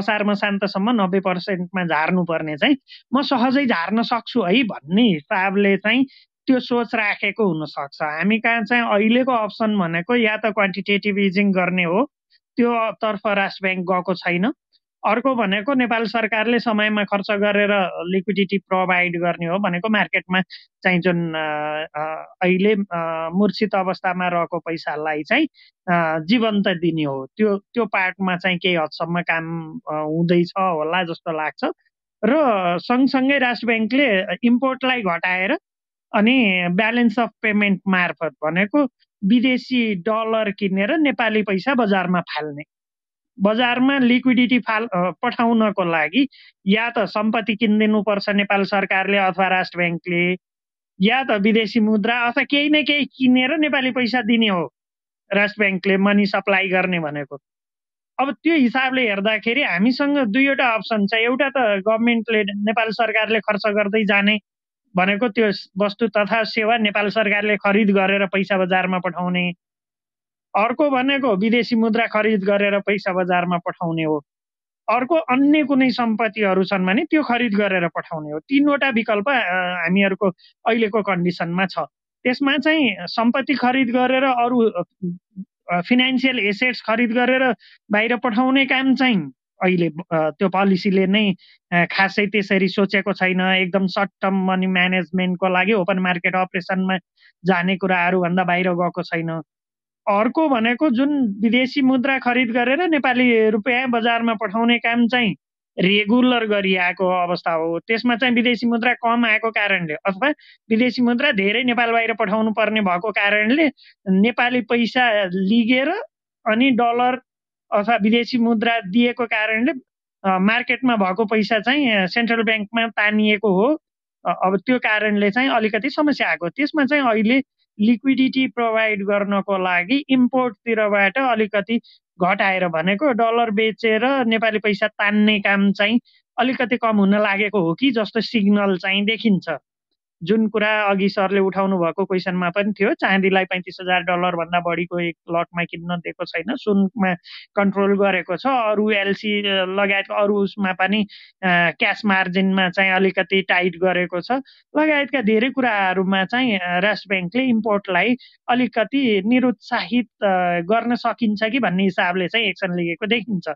असारमा शान्तसम्म नब्बे पर्सेन्टमा झार्नुपर्ने चाहिँ म सहजै झार्न सक्छु है भन्ने हिसाबले चाहिँ त्यो सोच राखेको हुनसक्छ हामी कहाँ चाहिँ अहिलेको अप्सन भनेको या त क्वान्टिटेटिभ इजिङ गर्ने हो त्यो तर्फ राष्ट्र ब्याङ्क गएको छैन अर्को भनेको नेपाल सरकारले समयमा खर्च गरेर लिक्विडिटी प्रोभाइड गर्ने हो भनेको मार्केटमा चाहिँ जुन अहिले मूर्छित अवस्थामा रहेको पैसालाई चाहिँ जीवन्त दिने हो त्यो त्यो पार्टमा चाहिँ केही हदसम्म काम हुँदैछ होला जस्तो लाग्छ र सँगसँगै राष्ट्र ब्याङ्कले इम्पोर्टलाई घटाएर अनि ब्यालेन्स अफ पेमेन्ट मार्फत भनेको विदेशी डलर किनेर नेपाली पैसा बजारमा फाल्ने बजारमा लिक्विडिटी फाल पठाउनको लागि या त सम्पत्ति किनिदिनुपर्छ नेपाल सरकारले अथवा राष्ट्र ब्याङ्कले या त विदेशी मुद्रा अथवा केही न केही किनेर नेपाली पैसा दिने हो राष्ट्र ब्याङ्कले मनी सप्लाई गर्ने भनेको अब त्यो हिसाबले हेर्दाखेरि हामीसँग दुईवटा अप्सन छ एउटा त गभर्मेन्टले नेपाल सरकारले खर्च गर्दै जाने भनेको त्यो वस्तु तथा सेवा नेपाल सरकारले खरिद गरेर पैसा बजारमा पठाउने अर्को भनेको विदेशी मुद्रा खरिद गरेर पैसा बजारमा पठाउने हो अर्को अन्य कुनै सम्पत्तिहरू छन् भने त्यो खरिद गरेर पठाउने हो तिनवटा विकल्प हामीहरूको अहिलेको कन्डिसनमा छ त्यसमा चाहिँ सम्पत्ति खरिद गरेर अरू फिनेन्सियल एसेट्स खरिद गरेर बाहिर पठाउने काम चाहिँ अहिले त्यो पोलिसीले नै खासै त्यसरी सोचेको छैन एकदम सर्ट टर्म मनी म्यानेजमेन्टको लागि ओपन मार्केट अपरेसनमा जाने कुराहरूभन्दा बाहिर गएको छैन अर्को भनेको जुन विदेशी मुद्रा खरिद गरेर नेपाली रुपियाँ बजारमा पठाउने काम चाहिँ रेगुलर गरिआएको अवस्था हो त्यसमा चाहिँ विदेशी मुद्रा कम आएको कारणले अथवा विदेशी मुद्रा धेरै नेपाल बाहिर पठाउनु पर्ने भएको कारणले नेपाली पैसा लिगेर अनि डलर अथवा विदेशी मुद्रा दिएको कारणले मार्केटमा भएको पैसा चाहिँ सेन्ट्रल ब्याङ्कमा तानिएको हो अब त्यो कारणले चाहिँ अलिकति समस्या आएको त्यसमा चाहिँ अहिले लिक्विडिटी प्रोभाइड गर्नको लागि इम्पोर्टतिरबाट अलिकति घटाएर भनेको डलर बेचेर नेपाली पैसा तान्ने काम चाहिँ अलिकति कम हुन लागेको हो कि जस्तो सिग्नल चाहिँ देखिन्छ जुन कुरा अघि सरले उठाउनु भएको क्वेसनमा पनि थियो चाँदीलाई पैँतिस हजार डलरभन्दा बढीको एक लटमा किन्न दिएको छैन सुनमा कन्ट्रोल गरेको छ अरू एलसी लगायत अरू उसमा पनि क्यास मार्जिनमा चाहिँ अलिकति टाइट गरेको छ लगायतका धेरै कुराहरूमा चाहिँ राष्ट्र ब्याङ्कले इम्पोर्टलाई अलिकति निरुत्साहित गर्न सकिन्छ कि भन्ने हिसाबले चाहिँ एक्सन लिएको देखिन्छ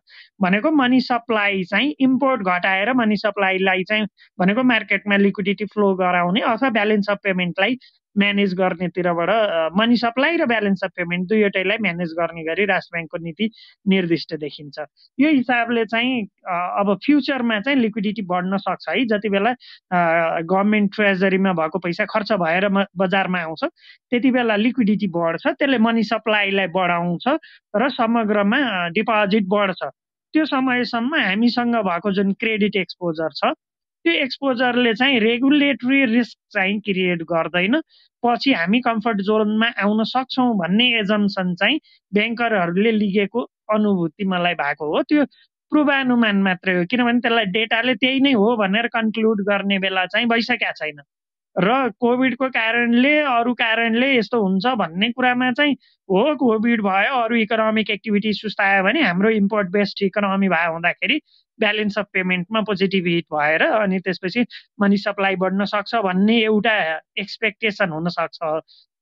भनेको मनी सप्लाई चाहिँ इम्पोर्ट घटाएर मनी सप्लाईलाई चाहिँ भनेको मार्केटमा लिक्विडिटी फ्लो गराउने अथवा ब्यालेन्स अफ पेमेन्टलाई म्यानेज गर्नेतिरबाट मनी सप्लाई र ब्यालेन्स अफ पेमेन्ट दुईवटैलाई म्यानेज गर्ने गरी राष्ट्र ब्याङ्कको नीति निर्दिष्ट देखिन्छ यो हिसाबले चाहिँ अब फ्युचरमा चाहिँ लिक्विडिटी बढ्न सक्छ है जति बेला गभर्मेन्ट ट्रेजरीमा भएको पैसा खर्च भएर बजारमा आउँछ त्यति बेला लिक्विडिटी बढ्छ त्यसले मनी सप्लाईलाई बढाउँछ र समग्रमा डिपोजिट बढ्छ त्यो समयसम्म हामीसँग भएको जुन क्रेडिट एक्सपोजर छ त्यो एक्सपोजरले चाहिँ रेगुलेटरी रिस्क चाहिँ क्रिएट गर्दैन पछि हामी कम्फर्ट जोनमा आउन सक्छौँ भन्ने एजम्सन चाहिँ ब्याङ्करहरूले लिगेको अनुभूति मलाई भएको हो त्यो पूर्वानुमान मात्रै हो किनभने त्यसलाई डेटाले त्यही नै हो भनेर कन्क्लुड गर्ने बेला चाहिँ भइसकेका छैन र कोभिडको कारणले अरू कारणले यस्तो हुन्छ भन्ने कुरामा चाहिँ हो कोभिड भयो अरू इकोनोमिक एक्टिभिटी सुस्तायो भने हाम्रो इम्पोर्ट बेस्ड इकोनोमी भए हुँदाखेरि ब्यालेन्स अफ पेमेन्टमा पोजिटिभ हिट भएर अनि त्यसपछि मनी सप्लाई बढ्न सक्छ भन्ने एउटा एक्सपेक्टेसन हुनसक्छ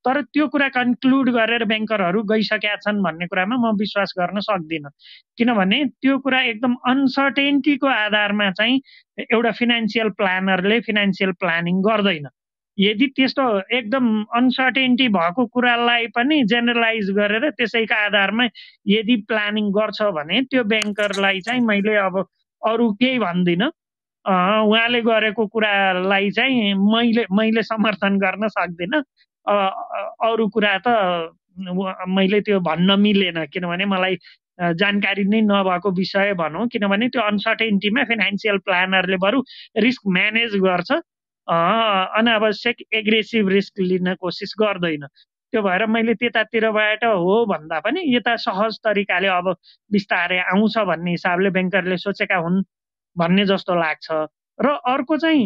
तर त्यो कुरा कन्क्लुड गरेर ब्याङ्करहरू गइसकेका छन् भन्ने कुरामा म विश्वास गर्न सक्दिनँ किनभने त्यो कुरा एकदम अनसर्टेन्टीको आधारमा चाहिँ एउटा फिनेन्सियल प्लानरले फिनान्सियल प्लानिङ गर्दैन यदि त्यस्तो एकदम अनसर्टेन्टी भएको कुरालाई पनि जेनरलाइज गरेर त्यसैका आधारमा यदि प्लानिङ गर्छ भने त्यो ब्याङ्करलाई चाहिँ मैले अब अरू केही भन्दिनँ उहाँले गरेको कुरालाई चाहिँ मैले मैले समर्थन गर्न सक्दिनँ अरू कुरा त मैले त्यो भन्न मिलेन किनभने मलाई जानकारी नै नभएको विषय भनौँ किनभने त्यो अनसर्टेन्टीमा फाइनेन्सियल प्लानरले बरु रिस्क म्यानेज गर्छ अनावश्यक एग्रेसिभ रिस्क लिन कोसिस गर्दैन त्यो भएर मैले त्यतातिरबाट हो भन्दा पनि यता सहज तरिकाले अब बिस्तारै आउँछ भन्ने हिसाबले ब्याङ्करले सोचेका हुन् भन्ने जस्तो लाग्छ र अर्को चाहिँ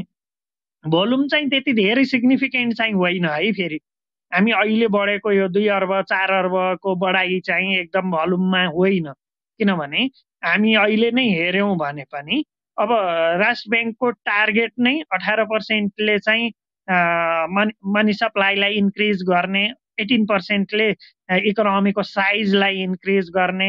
भोल्युम चाहिँ त्यति धेरै सिग्निफिकेन्ट चाहिँ होइन है फेरि हामी अहिले बढेको यो दुई अर्ब चार अर्बको बढाइ चाहिँ एकदम भोल्युममा होइन किनभने हामी अहिले नै हेऱ्यौँ भने पनि अब राष्ट्र ब्याङ्कको टार्गेट नै अठार पर्सेन्टले चाहिँ मनी मनी सप्लाईलाई इन्क्रिज गर्ने एटिन पर्सेन्टले इकोनोमीको साइजलाई इन्क्रिज गर्ने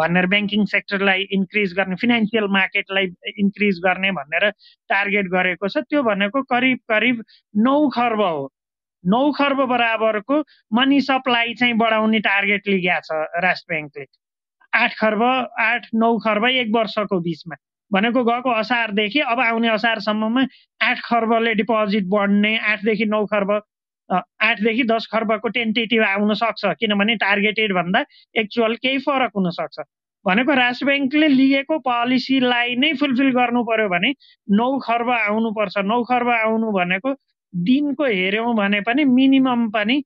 भनेर ब्याङ्किङ सेक्टरलाई इन्क्रिज गर्ने फिनेन्सियल मार्केटलाई इन्क्रिज गर्ने भनेर टार्गेट गरेको छ त्यो भनेको करिब करिब नौ खर्ब हो नौ खर्ब बराबरको मनी सप्लाई चाहिँ बढाउने टार्गेट लिएको छ राष्ट्र ब्याङ्कले आठ खर्ब आठ नौ खर्ब एक वर्षको बिचमा भनेको गएको असारदेखि अब आउने असारसम्ममा आठ खर्बले डिपोजिट बढ्ने आठदेखि नौ खर्ब आठदेखि दस खर्बको टेन्टेटिभ आउन सक्छ किनभने टार्गेटेड भन्दा एक्चुअल केही फरक हुनसक्छ भनेको राष्ट्र ब्याङ्कले लिएको पोलिसीलाई नै फुलफिल गर्नु पर्यो भने नौ खर्ब आउनुपर्छ नौ खर्ब आउनु भनेको दिनको हेऱ्यौँ भने पनि मिनिमम पनि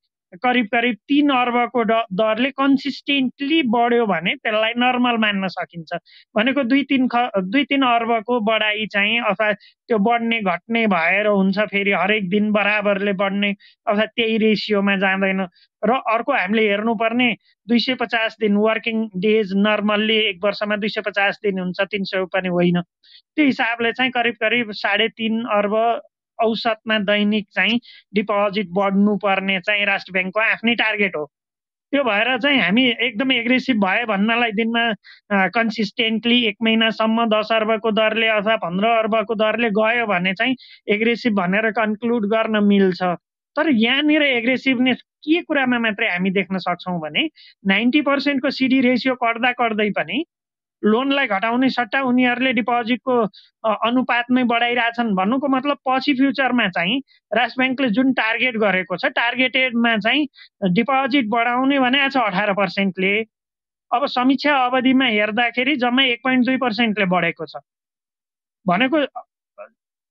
करिब करिब तिन अर्बको दरले कन्सिस्टेन्टली बढ्यो भने त्यसलाई नर्मल मान्न सकिन्छ भनेको दुई तिन ख दुई तिन अर्बको बढाइ चाहिँ अथवा त्यो बढ्ने घट्ने भएर हुन्छ फेरि हरेक दिन बराबरले बढ्ने अथवा त्यही रेसियोमा जाँदैन र अर्को हामीले हेर्नुपर्ने दुई सय पचास दिन वर्किङ डेज नर्मल्ली एक वर्षमा दुई सय पचास दिन हुन्छ तिन सय पनि होइन त्यो हिसाबले चाहिँ करिब करिब साढे तिन अर्ब औसतमा दैनिक चाहिँ डिपोजिट बढ्नुपर्ने चाहिँ राष्ट्र ब्याङ्कको आफ्नै टार्गेट हो त्यो भएर चाहिँ हामी एकदमै एग्रेसिभ भए भन्नलाई दिनमा कन्सिस्टेन्टली एक महिनासम्म दस अर्बको दरले अथवा पन्ध्र अर्बको दरले गयो भने चाहिँ एग्रेसिभ भनेर कन्क्लुड गर्न मिल्छ तर यहाँनिर एग्रेसिभनेस के कुरामा मात्रै हामी देख्न सक्छौँ भने नाइन्टी पर्सेन्टको सिडी रेसियो कट्दा कट्दै पनि लोनलाई घटाउने सट्टा उनीहरूले डिपोजिटको अनुपातमै बढाइरहेछन् भन्नुको मतलब पछि फ्युचरमा चाहिँ राष्ट्र ब्याङ्कले जुन टार्गेट गरेको छ टार्गेटेडमा चाहिँ डिपोजिट बढाउने भने छ अठार पर्सेन्टले अब समीक्षा अवधिमा हेर्दाखेरि जम्मा एक पोइन्ट दुई पर्सेन्टले बढेको छ भनेको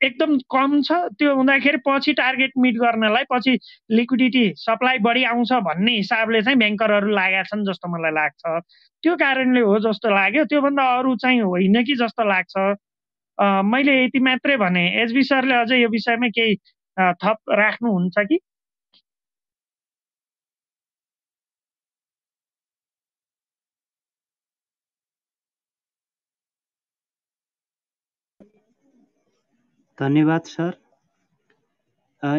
एकदम कम छ त्यो हुँदाखेरि पछि टार्गेट मिट गर्नलाई पछि लिक्विडिटी सप्लाई बढी आउँछ भन्ने हिसाबले चाहिँ ब्याङ्करहरू लागेका छन् जस्तो मलाई लाग्छ त्यो कारणले हो जस्तो लाग्यो त्योभन्दा अरू चाहिँ होइन कि जस्तो लाग्छ मैले यति मात्रै भने एचबी सरले अझै यो विषयमा केही थप राख्नुहुन्छ कि धन्यवाद सर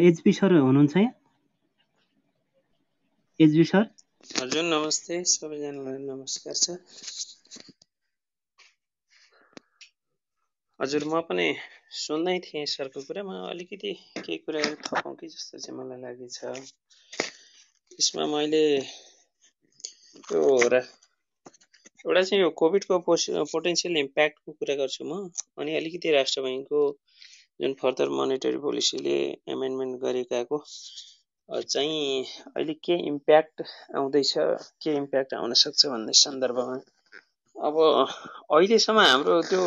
एचबी सर हुनुहुन्छ यहाँ एचबी सर हजुर नमस्ते सबैजनालाई नमस्कार सर हजुर म पनि सुन्दै थिएँ सरको कुरा म अलिकति केही कुराहरू थपाउँ कि जस्तो चाहिँ मलाई लागेछ यसमा मैले यो एउटा चाहिँ यो कोभिडको पोसि पोटेन्सियल इम्प्याक्टको कुरा गर्छु म अनि अलिकति राष्ट्र ब्याङ्कको जुन फर्दर मोनिटरी पोलिसीले एमेन्डमेन्ट गरेकाको चाहिँ अहिले के इम्प्याक्ट आउँदैछ के इम्प्याक्ट आउन सक्छ भन्ने सन्दर्भमा अब अहिलेसम्म हाम्रो त्यो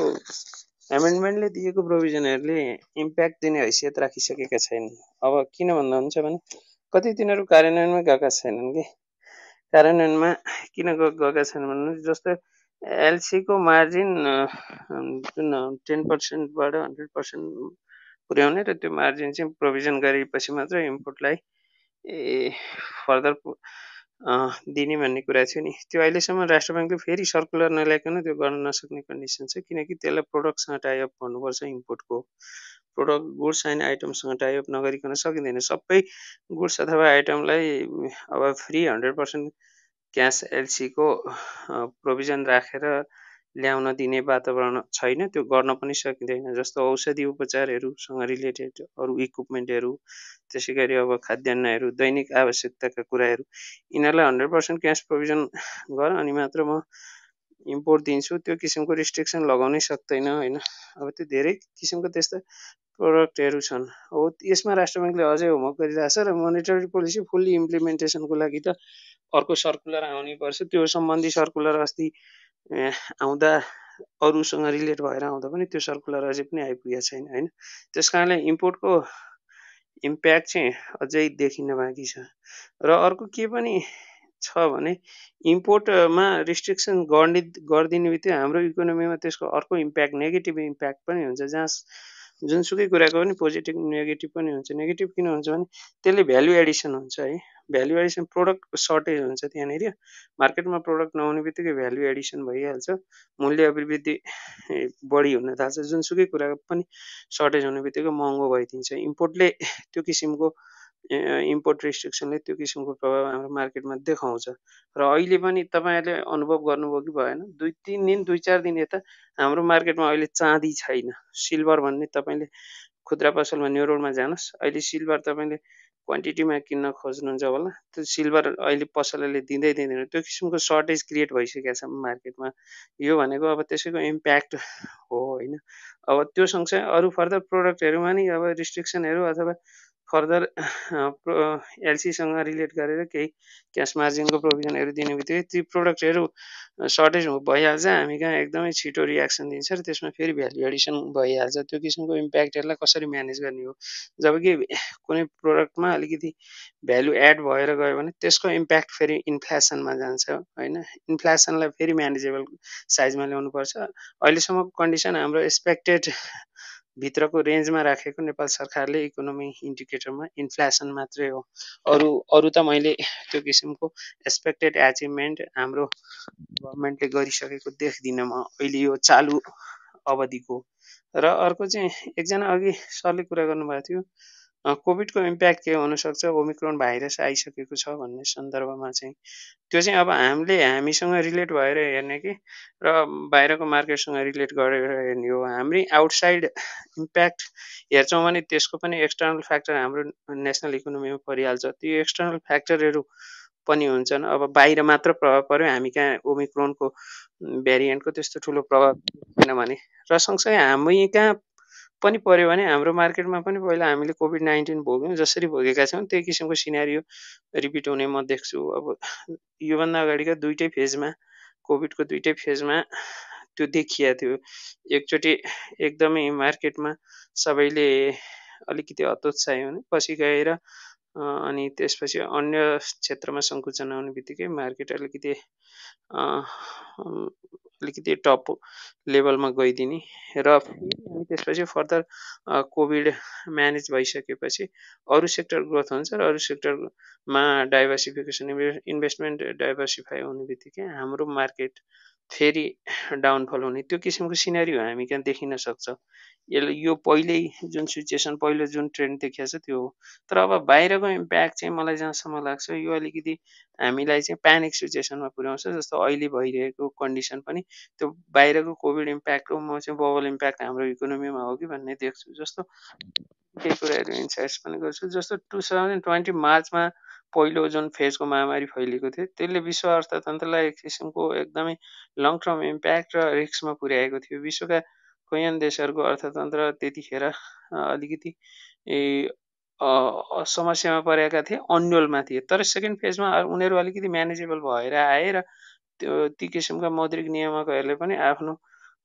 एमेन्डमेन्टले दिएको प्रोभिजनहरूले इम्प्याक्ट दिने हैसियत राखिसकेका छैनन् अब किन भन्नुहुन्छ भने कति तिनीहरू कार्यान्वयनमै गएका छैनन् कि कार्यान्वयनमा किन गएका छन् भने जस्तै एलसीको मार्जिन जुन टेन पर्सेन्टबाट हन्ड्रेड पर्सेन्ट पुर्याउने र त्यो मार्जिन चाहिँ प्रोभिजन गरेपछि मात्र इम्पोर्टलाई ए फर्दर दिने भन्ने कुरा थियो नि त्यो अहिलेसम्म राष्ट्र ब्याङ्कले फेरि सर्कुलर नल्याइकन त्यो गर्न नसक्ने कन्डिसन छ किनकि त्यसलाई प्रोडक्टसँग टाइअप भन्नुपर्छ इम्पोर्टको प्रोडक्ट गुड्स एन्ड आइटमसँग टाइअप नगरिकन सकिँदैन सबै गुड्स अथवा आइटमलाई अब फ्री हन्ड्रेड पर्सेन्ट क्यास एलसीको प्रोभिजन राखेर ल्याउन दिने वातावरण छैन त्यो गर्न पनि सकिँदैन जस्तो औषधि उपचारहरूसँग रिलेटेड अरू इक्विपमेन्टहरू त्यसै गरी अब खाद्यान्नहरू दैनिक आवश्यकताका कुराहरू यिनीहरूलाई हन्ड्रेड पर्सेन्ट क्यास प्रोभिजन गर अनि मात्र म इम्पोर्ट दिन्छु त्यो किसिमको रिस्ट्रिक्सन लगाउनै सक्दैन होइन अब त्यो धेरै किसिमको त्यस्तो प्रडक्टहरू छन् हो यसमा राष्ट्र ब्याङ्कले अझै होमवर्क गरिरहेछ र मोनिटरी पोलिसी फुल्ली इम्प्लिमेन्टेसनको लागि त अर्को सर्कुलर आउनैपर्छ त्यो सम्बन्धी सर्कुलर अस्ति आउँदा अरूसँग रिलेट भएर आउँदा पनि त्यो सर्कुलर अझै पनि आइपुगेको छैन होइन त्यस कारणले इम्पोर्टको इम्प्याक्ट चाहिँ अझै देखिन बाँकी छ र अर्को के पनि छ भने इम्पोर्टमा रिस्ट्रिक्सन गर्ने गरिदिने बित्तिकै हाम्रो इकोनोमीमा त्यसको अर्को इम्प्याक्ट नेगेटिभ इम्प्याक्ट पनि हुन्छ जहाँ जुनसुकै कुराको पनि पोजिटिभ नेगेटिभ पनि हुन्छ नेगेटिभ किन हुन्छ भने त्यसले भ्यालु एडिसन हुन्छ है भ्यालु एडिसन प्रडक्टको सर्टेज हुन्छ त्यहाँनिर मार्केटमा प्रडक्ट नहुने बित्तिकै भ्यालु एडिसन भइहाल्छ मूल्य अभिवृद्धि बढी हुन थाल्छ जुनसुकै कुराको पनि सर्टेज हुने बित्तिकै महँगो भइदिन्छ इम्पोर्टले त्यो किसिमको इम्पोर्ट रेस्ट्रिक्सनले त्यो किसिमको प्रभाव हाम्रो मार्केटमा देखाउँछ र अहिले पनि तपाईँहरूले अनुभव गर्नुभयो कि भएन दुई तिन दिन दुई चार दिन यता हाम्रो मार्केटमा अहिले चाँदी छैन सिल्भर भन्ने तपाईँले खुद्रा पसलमा रोडमा जानुहोस् अहिले सिल्भर तपाईँले क्वान्टिटीमा किन्न खोज्नुहुन्छ होला त्यो सिल्भर अहिले पसलहरूले दिँदै दिँदैन त्यो किसिमको सर्टेज क्रिएट भइसकेको छ मार्केटमा यो भनेको अब त्यसैको इम्प्याक्ट हो होइन अब त्यो सँगसँगै अरू फर्दर प्रडक्टहरूमा नि अब रिस्ट्रिक्सनहरू अथवा फर्दर एलसीसँग रिलेट गरेर केही क्यास मार्जिनको प्रोभिजनहरू दिने बित्तिकै ती प्रोडक्टहरू सर्टेज भइहाल्छ हामी कहाँ एकदमै छिटो रियाक्सन दिन्छ र त्यसमा फेरि भ्याल्यु एडिसन भइहाल्छ त्यो किसिमको इम्प्याक्टहरूलाई कसरी म्यानेज गर्ने हो जबकि कुनै प्रोडक्टमा अलिकति भ्यालु एड भएर गयो भने त्यसको इम्प्याक्ट फेरि इन्फ्लेसनमा जान्छ होइन इन्फ्लेसनलाई फेरि म्यानेजेबल साइजमा ल्याउनुपर्छ अहिलेसम्मको कन्डिसन हाम्रो एक्सपेक्टेड भित्रको रेन्जमा राखेको नेपाल सरकारले इकोनोमी इन्डिकेटरमा इन्फ्लेसन मात्रै हो अरू अरू त मैले त्यो किसिमको एक्सपेक्टेड एचिभमेन्ट हाम्रो गभर्मेन्टले गरिसकेको देख्दिनँ म अहिले यो चालु अवधिको र अर्को चाहिँ एकजना अघि सरले कुरा गर्नुभएको थियो कोभिडको इम्प्याक्ट के हुनसक्छ ओमिक्रोन भाइरस आइसकेको छ भन्ने सन्दर्भमा चाहिँ त्यो चाहिँ अब हामीले हामीसँग रिलेट भएर हेर्ने कि र बाहिरको मार्केटसँग रिलेट गरेर हेर्ने हो हाम्रै आउटसाइड इम्प्याक्ट हेर्छौँ भने त्यसको पनि एक्सटर्नल फ्याक्टर हाम्रो नेसनल इकोनोमीमा परिहाल्छ त्यो एक्सटर्नल फ्याक्टरहरू पनि हुन्छन् अब बाहिर मात्र प्रभाव पऱ्यो हामी कहाँ ओमिक्रोनको भेरिएन्टको त्यस्तो ठुलो प्रभाव छैन भने र सँगसँगै हामी कहाँ पनि पऱ्यो भने हाम्रो मार्केटमा पनि पहिला हामीले कोभिड नाइन्टिन भोग्यौँ जसरी भोगेका छौँ त्यही किसिमको सिनारी रिपिट हुने म देख्छु अब योभन्दा अगाडिका दुइटै फेजमा कोभिडको दुइटै फेजमा त्यो देखिया थियो एकचोटि एकदमै मार्केटमा सबैले अलिकति हतोत्साही हुने पछि गएर अनि त्यसपछि अन्य क्षेत्रमा सङ्कुचन आउने बित्तिकै मार्केट अलिकति अलिकति टप लेभलमा गइदिने र अनि त्यसपछि फर्दर कोभिड म्यानेज भइसकेपछि अरू सेक्टर ग्रोथ हुन्छ र अरू सेक्टरमा डाइभर्सिफिकेसन इन्भेस्टमेन्ट डाइभर्सिफाई हुने बित्तिकै हाम्रो मार्केट फेरि डाउनफल हुने त्यो किसिमको सिनेरी हामी कहाँ देखिन सक्छ यसले यो पहिल्यै जुन सिचुएसन पहिलो जुन ट्रेन्ड देखिएको छ त्यो हो तर अब बाहिरको इम्प्याक्ट चाहिँ मलाई जहाँसम्म लाग्छ यो अलिकति हामीलाई चाहिँ प्यानिक सिचुएसनमा पुर्याउँछ जस्तो अहिले भइरहेको कन्डिसन पनि त्यो बाहिरको कोभिड इम्प्याक्टको म चाहिँ बबल इम्प्याक्ट हाम्रो इकोनोमीमा हो कि भन्ने देख्छु जस्तो केही कुराहरू इन्साइट्स पनि गर्छु जस्तो टु थाउजन्ड ट्वेन्टी मार्चमा पहिलो जुन फेजको महामारी फैलिएको थियो त्यसले विश्व अर्थतन्त्रलाई एक किसिमको एकदमै लङ टर्म इम्प्याक्ट र रिस्कमा पुर्याएको थियो विश्वका कैयन देशहरूको अर्थतन्त्र त्यतिखेर अलिकति समस्यामा परेका थिए अन्यलमा थिए तर सेकेन्ड फेजमा उनीहरू अलिकति म्यानेजेबल भएर आए र त्यो ती किसिमका मौद्रिक नियामकहरूले पनि आफ्नो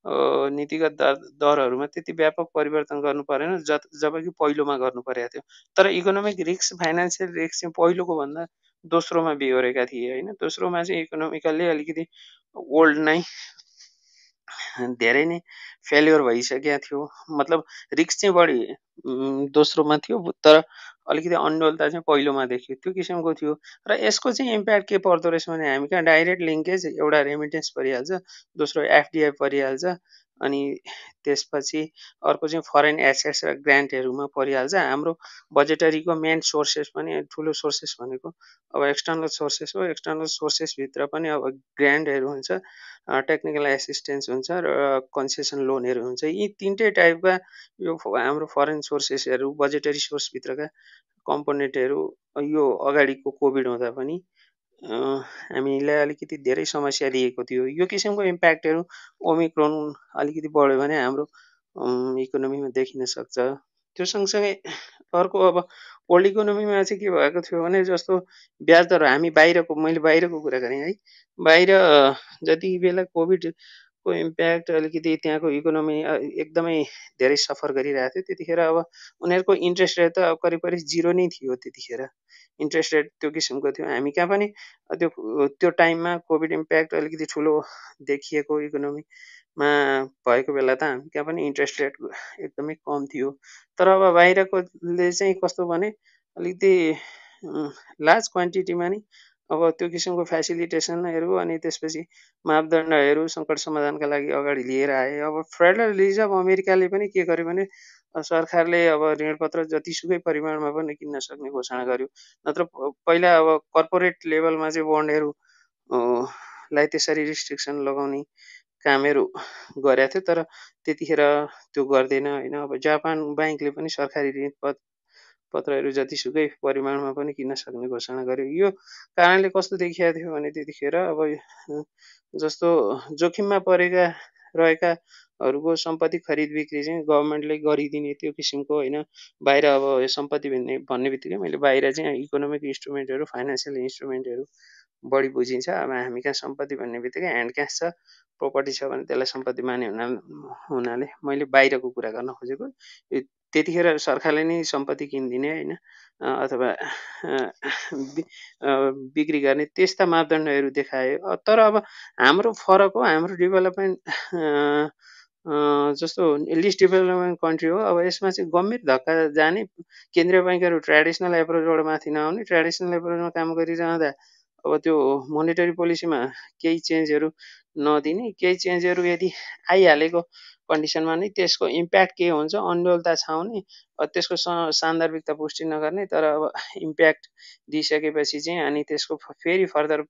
नीतिगत दर दरहरूमा त्यति व्यापक परिवर्तन गर्नु परेन ज जबकि पहिलोमा गर्नु परेको थियो तर इकोनोमिक रिक्स फाइनेन्सियल रिस्क चाहिँ पहिलोको भन्दा दोस्रोमा बिहोरेका थिए होइन दोस्रोमा चाहिँ इकोनोमिकल्ली अलिकति ओल्ड नै धेरै नै फेल्योर भइसकेको थियो मतलब रिक्स चाहिँ बढी दोस्रोमा थियो तर अलिकति अन्डोलता चाहिँ पहिलोमा देखियो त्यो किसिमको थियो र यसको चाहिँ इम्प्याक्ट के पर्दो रहेछ भने हामी कहाँ डाइरेक्ट लिङ्केज एउटा रेमिटेन्स परिहाल्छ दोस्रो एफडिआई परिहाल्छ अनि त्यसपछि अर्को चाहिँ फरेन एसेस र ग्रान्टहरूमा परिहाल्छ हाम्रो बजेटरीको मेन सोर्सेस पनि ठुलो सोर्सेस भनेको अब एक्सटर्नल सोर्सेस हो एक्सटर्नल सोर्सेसभित्र पनि अब ग्रान्टहरू हुन्छ टेक्निकल एसिस्टेन्स हुन्छ र कन्सेसन लोनहरू हुन्छ यी तिनटै टाइपका यो हाम्रो फरेन सोर्सेसहरू बजेटरी सोर्सभित्रका कम्पोनेन्टहरू यो अगाडिको कोभिड हुँदा पनि हामीलाई अलिकति धेरै समस्या दिएको थियो यो किसिमको इम्प्याक्टहरू ओमिक्रोन अलिकति बढ्यो भने हाम्रो इकोनोमीमा देखिन सक्छ त्यो सँगसँगै अर्को अब वर्ल्ड इकोनोमीमा चाहिँ के भएको थियो भने जस्तो ब्याज दर हामी बाहिरको मैले बाहिरको कुरा गरेँ है बाहिर जति बेला कोभिडको इम्प्याक्ट अलिकति त्यहाँको इकोनोमी एकदमै धेरै सफर गरिरहेको थियो त्यतिखेर अब उनीहरूको इन्ट्रेस्ट रेट त करिब करिब जिरो नै थियो त्यतिखेर इन्ट्रेस्ट रेट त्यो किसिमको थियो हामी कहाँ पनि त्यो त्यो टाइममा कोभिड इम्प्याक्ट अलिकति ठुलो देखिएको इकोनोमीमा भएको बेला त हामी कहाँ पनि इन्ट्रेस्ट रेट एकदमै कम थियो तर अब बाहिरकोले चाहिँ कस्तो भने अलिकति लार्ज क्वान्टिटीमा नि अब त्यो किसिमको फेसिलिटेसनहरू अनि त्यसपछि मापदण्डहरू सङ्कट समाधानका लागि अगाडि लिएर आए अब फेडरल रिजर्भ अमेरिकाले पनि के गर्यो भने सरकारले अब ऋणपत्र जतिसुकै परिमाणमा पनि किन्न सक्ने घोषणा गर्यो नत्र पहिला अब कर्पोरेट लेभलमा चाहिँ बन्डहरूलाई त्यसरी रिस्ट्रिक्सन लगाउने कामहरू गरेका थियो तर त्यतिखेर त्यो गर्दैन होइन अब जापान ब्याङ्कले पनि सरकारी ऋण पत्रहरू जतिसुकै परिमाणमा पनि किन्न सक्ने घोषणा गर्यो यो कारणले कस्तो देखिएको थियो भने त्यतिखेर अब जस्तो जोखिममा परेका रहेका हरूको सम्पत्ति खरिद बिक्री चाहिँ गभर्मेन्टले गरिदिने त्यो किसिमको होइन बाहिर अब यो सम्पत्ति भन्ने भन्ने बित्तिकै मैले बाहिर चाहिँ इकोनोमिक इन्स्ट्रुमेन्टहरू फाइनेन्सियल इन्स्ट्रुमेन्टहरू बढी बुझिन्छ अब हामी कहाँ सम्पत्ति भन्ने बित्तिकै ह्यान्ड क्यास छ प्रोपर्टी छ भने त्यसलाई सम्पत्ति माने हुनाले हुनाले मैले बाहिरको कुरा गर्न खोजेको त्यतिखेर सरकारले नै सम्पत्ति किनिदिने होइन अथवा बिक्री गर्ने त्यस्ता मापदण्डहरू देखायो तर अब हाम्रो फरक हो हाम्रो डेभलपमेन्ट जस्तो लिस्ट डेभलपमेन्ट कन्ट्री हो अब यसमा चाहिँ गम्भीर धक्का जाने केन्द्रीय ब्याङ्कहरू ट्रेडिसनल एप्रोचबाट माथि नआउने ट्रेडिसनल एप्रोचमा काम गरिरहँदा अब त्यो मोनिटरी पोलिसीमा केही चेन्जहरू नदिने केही चेन्जहरू यदि आइहालेको कन्डिसनमा नै त्यसको इम्प्याक्ट के हुन्छ अन्डोलता छाउने त्यसको सान्दर्भिकता पुष्टि नगर्ने तर अब इम्प्याक्ट दिइसकेपछि चाहिँ अनि त्यसको फेरि फर्दर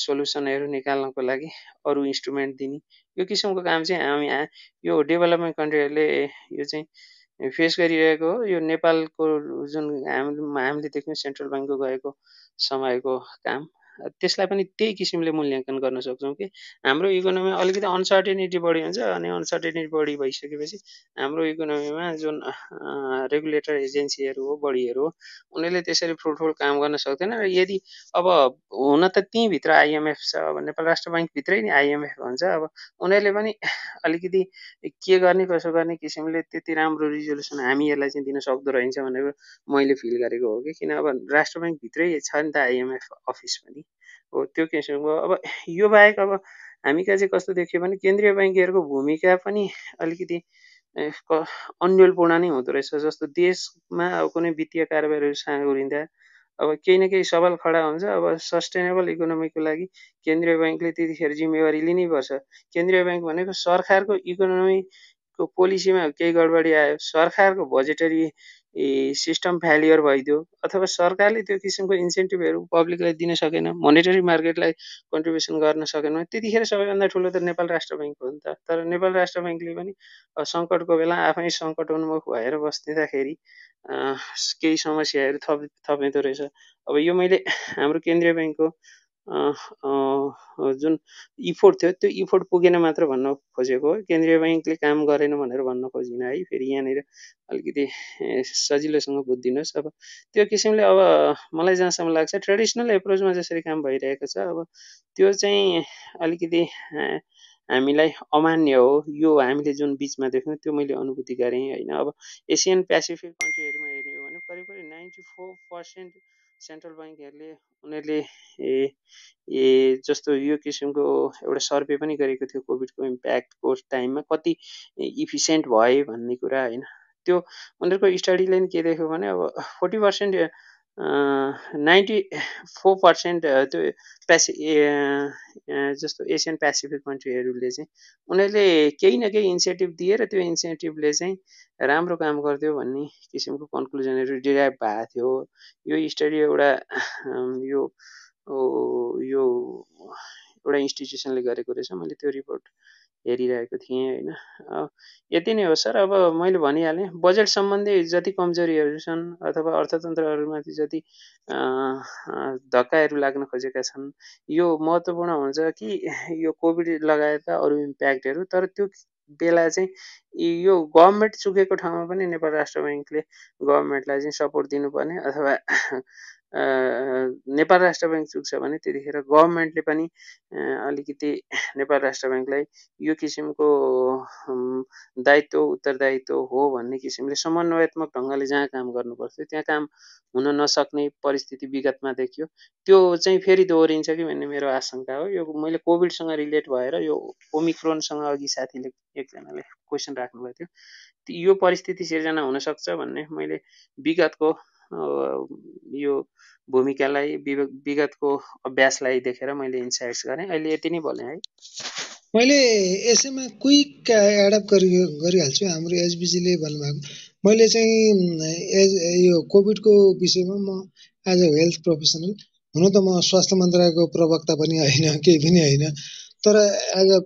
सोल्युसनहरू निकाल्नको लागि अरू इन्स्ट्रुमेन्ट दिने यो किसिमको काम चाहिँ हामी यो डेभलपमेन्ट कन्ट्रीहरूले यो चाहिँ फेस गरिरहेको हो यो नेपालको जुन हामी हामीले देख्यौँ सेन्ट्रल ब्याङ्कको गएको समयको काम त्यसलाई पनि त्यही किसिमले मूल्याङ्कन गर्न सक्छौँ कि हाम्रो इकोनोमी अलिकति अनसर्टेनिटी बढी हुन्छ अनि अनसर्टेनिटी बढी भइसकेपछि हाम्रो इकोनोमीमा जुन रेगुलेटर एजेन्सीहरू हो बढीहरू हो उनीहरूले त्यसरी फ्रुटफुल काम गर्न सक्दैन र यदि अब हुन त त्यहीँभित्र आइएमएफ छ अब नेपाल राष्ट्र ब्याङ्कभित्रै नि आइएमएफ हुन्छ अब उनीहरूले पनि अलिकति के गर्ने कसो गर्ने किसिमले त्यति राम्रो रिजोल्युसन हामीहरूलाई चाहिँ दिन सक्दो रहेछ भनेर मैले फिल गरेको हो कि किन अब राष्ट्र ब्याङ्कभित्रै छ नि त आइएमएफ अफिस पनि हो त्यो किसिमको अब यो बाहेक अब हामी कहाँ चाहिँ कस्तो देख्यो भने केन्द्रीय ब्याङ्कहरूको भूमिका पनि अलिकति अन्यलपूर्ण नै हुँदो रहेछ जस्तो देशमा अब कुनै वित्तीय कारोबारहरू साँगुरिँदा अब केही न केही सवाल खडा हुन्छ अब सस्टेनेबल इकोनोमीको लागि केन्द्रीय ब्याङ्कले त्यतिखेर जिम्मेवारी लिनै पर्छ केन्द्रीय ब्याङ्क भनेको सरकारको इकोनोमीको पोलिसीमा केही गडबडी आयो सरकारको बजेटरी ए सिस्टम फेलियर भइदियो अथवा सरकारले त्यो किसिमको इन्सेन्टिभहरू पब्लिकलाई दिन सकेन मोनिटरी मार्केटलाई कन्ट्रिब्युसन गर्न सकेन त्यतिखेर सबैभन्दा ठुलो त नेपाल राष्ट्र ब्याङ्क हो नि त तर नेपाल राष्ट्र ब्याङ्कले पनि सङ्कटको बेला आफै सङ्कट उन्मुख भएर बस्दिँदाखेरि केही समस्याहरू थप थपिँदो रहेछ अब यो मैले हाम्रो केन्द्रीय ब्याङ्कको जुन इफोर्ट थियो त्यो इफोर्ट पुगेन मात्र भन्न खोजेको हो केन्द्रीय ब्याङ्कले काम गरेन भनेर भन्न खोजिनँ है फेरि यहाँनिर अलिकति सजिलोसँग बुझिदिनुहोस् अब त्यो किसिमले अब मलाई जहाँसम्म लाग्छ ट्रेडिसनल एप्रोचमा जसरी काम भइरहेको छ अब त्यो चाहिँ अलिकति हामीलाई अमान्य हो यो हामीले जुन बिचमा देख्यौँ त्यो मैले अनुभूति गरेँ होइन अब एसियन पेसिफिक कन्ट्रीहरूमा हेर्ने हो भने करिब करिब नाइन्टी फोर पर्सेन्ट सेन्ट्रल ब्याङ्कहरूले उनीहरूले ए जस्तो यो किसिमको एउटा सर्वे पनि गरेको थियो कोभिडको इम्प्याक्टको टाइममा कति इफिसियन्ट भए भन्ने कुरा होइन त्यो उनीहरूको स्टडीले नि के देख्यो भने अब forty percent ninety four percent त्यो पेसि जस्तो एसियन पेसिफिक कन्ट्रीहरूले चाहिँ उनीहरूले केही न केही इन्सेन्टिभ दिएर त्यो इन्सेन्टिभले चाहिँ राम्रो काम गरिदियो भन्ने किसिमको कन्क्लुजनहरू डिराइभ भएको थियो यो स्टडी एउटा यो यो एउटा इन्स्टिट्युसनले गरेको रहेछ मैले त्यो रिपोर्ट हेरिरहेको थिएँ होइन यति नै हो सर अब मैले भनिहालेँ बजेट सम्बन्धी जति कमजोरीहरू छन् अथवा अर्थतन्त्रहरूमाथि जति धक्काहरू लाग्न खोजेका छन् यो महत्त्वपूर्ण हुन्छ कि यो कोभिड लगायतका अरू इम्प्याक्टहरू तर त्यो बेला चाहिँ यो गभर्मेन्ट चुकेको ठाउँमा पनि नेपाल राष्ट्र ब्याङ्कले गभर्मेन्टलाई चाहिँ सपोर्ट दिनुपर्ने अथवा नेपाल राष्ट्र ब्याङ्क चुक्छ भने त्यतिखेर गभर्मेन्टले पनि अलिकति नेपाल राष्ट्र ब्याङ्कलाई यो किसिमको दायित्व उत्तरदायित्व हो भन्ने किसिमले समन्वयात्मक ढङ्गले जहाँ काम गर्नुपर्थ्यो त्यहाँ काम हुन नसक्ने परिस्थिति विगतमा देखियो त्यो चाहिँ फेरि दोहोरिन्छ कि भन्ने मेरो आशंका हो यो मैले कोभिडसँग रिलेट भएर यो ओमिक्रोनसँग अघि साथीले एकजनाले क्वेसन राख्नुभएको थियो यो परिस्थिति सिर्जना हुनसक्छ भन्ने मैले विगतको यो भूमिकालाई विगतको अभ्यासलाई देखेर मैले इन्साइट्स गरेँ अहिले यति नै भने है मैले यसैमा क्विक एडप्ट गरि गरिहाल्छु हाम्रो एचबिसीले भन्नुभएको मैले चाहिँ एज यो कोभिडको विषयमा म एज अ हेल्थ प्रोफेसनल हुन त म स्वास्थ्य मन्त्रालयको प्रवक्ता पनि होइन केही पनि होइन तर एज अ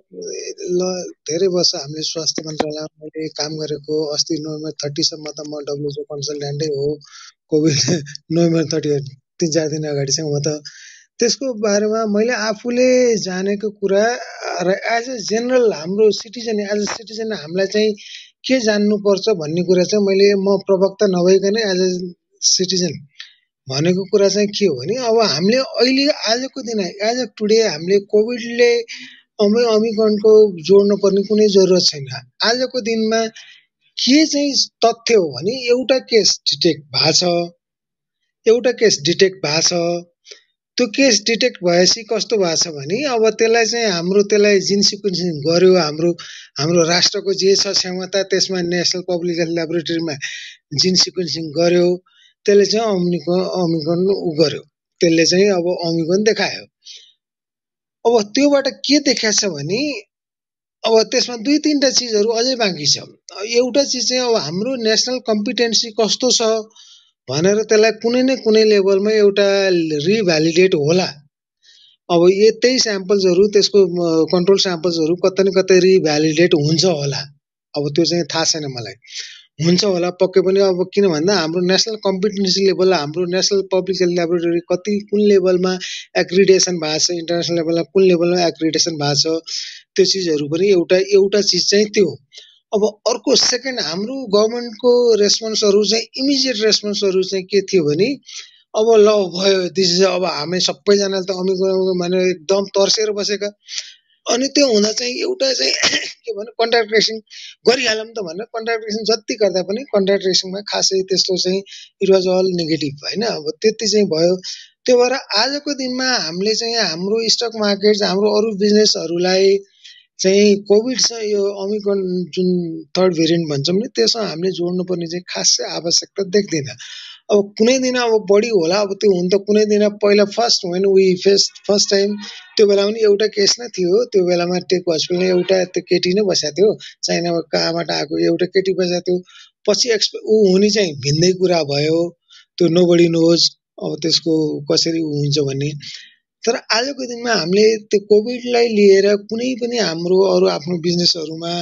ल धेरै वर्ष हामीले स्वास्थ्य मन्त्रालयमा मैले काम गरेको अस्ति नोभेम्बर थर्टीसम्म त म डब्लुएचओ कन्सल्ट्यान्टै हो कोभिड [LAUGHS] नोभेम्बर थर्टी तिन चार दिन अगाडि चाहिँ म त त्यसको बारेमा मैले आफूले जानेको कुरा र एज अ जेनरल हाम्रो सिटिजन एज अ सिटिजन हामीलाई चाहिँ के जान्नुपर्छ भन्ने कुरा चाहिँ मैले म प्रवक्ता नभइकन एज अ सिटिजन भनेको कुरा चाहिँ के हो भने अब हामीले अहिले आजको दिन एज अ टुडे हामीले कोभिडले अमी अमिकनको जोड्नुपर्ने कुनै जरुरत छैन आजको दिनमा के चाहिँ तथ्य हो भने एउटा केस डिटेक्ट भएको छ एउटा केस डिटेक्ट भएको छ त्यो केस डिटेक्ट भएपछि कस्तो भएको छ भने अब त्यसलाई चाहिँ हाम्रो त्यसलाई जिन सिक्वेन्सिङ गर्यो हाम्रो हाम्रो राष्ट्रको जे छ क्षमता त्यसमा नेसनल पब्लिक हेल्थ ल्याबोरेटरीमा जिन सिक्वेन्सिङ गऱ्यो त्यसले चाहिँ अमिको अमिकन ऊ गर्यो त्यसले चाहिँ अब अमिकन देखायो अब त्योबाट के देखाएको छ भने अब त्यसमा दुई तिनवटा चिजहरू अझै बाँकी छ एउटा चिज चाहिँ अब हाम्रो नेसनल कम्पिटेन्सी कस्तो छ भनेर त्यसलाई कुनै न कुनै लेभलमा एउटा रिभ्यालिडेट होला अब यतै त्यही स्याम्पल्सहरू त्यसको कन्ट्रोल स्याम्पल्सहरू कतै न कतै रिभ्यालिडेट हुन्छ होला अब त्यो चाहिँ थाहा छैन मलाई हुन्छ होला पक्कै पनि अब किन भन्दा हाम्रो नेसनल कम्पिटेन्सी लेभल हाम्रो नेसनल पब्लिक हेल्थ ल्याबोरेटरी कति कुन लेभलमा एग्रिडेसन भएको छ इन्टरनेसनल लेभलमा कुन लेभलमा एग्रिडेसन भएको छ त्यो चिजहरू पनि एउटा एउटा चिज चाहिँ त्यो अब अर्को सेकेन्ड हाम्रो गभर्मेन्टको रेस्पोन्सहरू चाहिँ इमिजिएट रेस्पोन्सहरू चाहिँ के थियो भने अब ल भयो दिस इज अब हामी सबैजनाले त अमिक्रोन माने एकदम तर्सेर बसेका अनि त्यो हुँदा चाहिँ एउटा चाहिँ [CLEARS THROAT] के भन्नु कन्ट्याक्ट ट्रेसिङ गरिहालौँ त भनेर कन्ट्याक्ट ट्रेसिङ जति गर्दा पनि कन्ट्याक्ट ट्रेसिङमा खासै त्यस्तो चाहिँ इट वाज अल नेगेटिभ होइन अब त्यति चाहिँ भयो त्यो भएर आजको दिनमा हामीले चाहिँ हाम्रो स्टक मार्केट हाम्रो अरू बिजनेसहरूलाई चाहिँ कोभिड यो अमिक्रोन जुन थर्ड भेरिएन्ट भन्छौँ नि त्यसमा हामीले जोड्नुपर्ने चाहिँ खासै आवश्यकता देख्दैन अब कुनै दिन अब बढी होला अब त्यो हुन त कुनै दिन पहिला first when we face first time त्यो बेला पनि एउटा केस नै थियो त्यो बेलामा टेक हस्पिटलमा एउटा त्यो केटी नै बसेको थियो चाइनामा कहाँबाट आएको एउटा केटी बसेको थियो पछि एक्सप ऊ हुने चाहिँ भिन्दै कुरा भयो त्यो नोबडी नोज अब त्यसको कसरी हुन्छ भन्ने तर आजको दिनमा हामीले त्यो कोभिडलाई लिएर कुनै पनि हाम्रो अरू आफ्नो बिजनेसहरूमा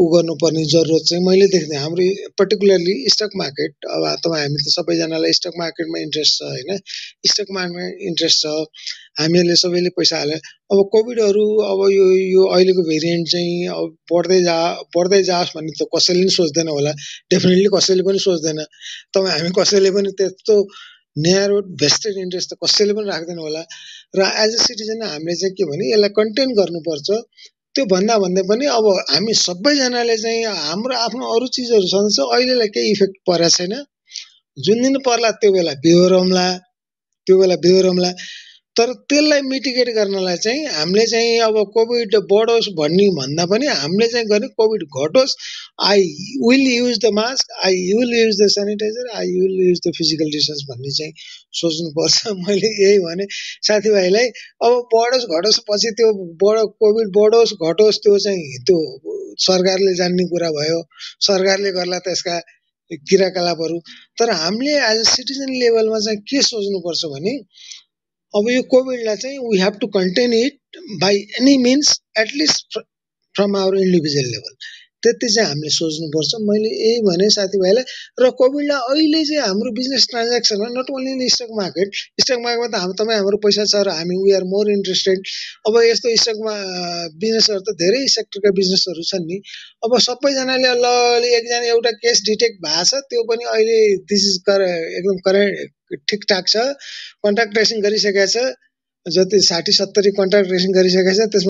उ गर्नुपर्ने जरुरत चाहिँ मैले देख्दिनँ हाम्रो पर्टिकुलरली स्टक मार्केट अब तपाईँ हामी त सबैजनालाई स्टक मार्केटमा इन्ट्रेस्ट छ होइन स्टक मार्केटमा इन्ट्रेस्ट छ हामीहरूले सबैले पैसा हाले अब कोभिडहरू अब यो यो अहिलेको भेरिएन्ट चाहिँ अब बढ्दै जा बढ्दै जाओस् भन्ने त कसैले पनि सोच्दैन होला डेफिनेटली कसैले पनि सोच्दैन तपाईँ हामी कसैले पनि त्यस्तो न्यारो भेस्टेड इन्ट्रेस्ट त कसैले पनि राख्दैन होला र एज अ सिटिजन हामीले चाहिँ के भने यसलाई कन्टेन गर्नुपर्छ त्यो भन्दा भन्दै पनि अब हामी सबैजनाले चाहिँ हाम्रो आफ्नो अरू चिजहरूसँग चाहिँ अहिलेलाई केही इफेक्ट परेको छैन जुन दिन पर्ला त्यो बेला बिहोरौँला त्यो बेला बिहोरौँला तर त्यसलाई मिटिगेट गर्नलाई चाहिँ हामीले चाहिँ अब कोभिड बढोस् भन्ने भन्दा पनि हामीले चाहिँ गर्ने कोभिड घटोस् I will use the mask I will use the sanitiser I will use the physical distance भन्ने चाहिँ सोच्नुपर्छ [LAUGHS] मैले यही भने साथीभाइलाई अब बढोस् घटोस् पछि त्यो बढो कोभिड बढोस् घटोस् त्यो चाहिँ त्यो सरकारले जान्ने कुरा भयो सरकारले गर्ला त्यसका क्रियाकलापहरू तर हामीले एज अ सिटिजन लेभलमा चाहिँ के सोच्नुपर्छ भने over COVID nineteen, we have to contain it by any means, at least fr- from our individual level. त्यति चाहिँ हामीले सोच्नुपर्छ मैले यही भने साथीभाइलाई र कोभिडलाई अहिले चाहिँ हाम्रो बिजनेस ट्रान्जेक्सनमा not only in stock market stock मार्केटमा त हाम्रो तपाईँ हाम्रो पैसा छ र हामी वी आर मोर इन्ट्रेस्टेड अब यस्तो स्टकमा बिजनेसहरू त धेरै सेक्टरका बिजनेसहरू छन् नि अब सबैजनाले अलिअलि एकजना एउटा केस डिटेक्ट भएको छ त्यो पनि अहिले दिस इज कर एकदम करेन्ट ठिकठाक छ कन्ट्याक्ट ट्रेसिङ गरिसकेका छ जति साठी सत्तरी कन्ट्याक्ट ट्रेसिङ गरिसकेको छ त्यसमा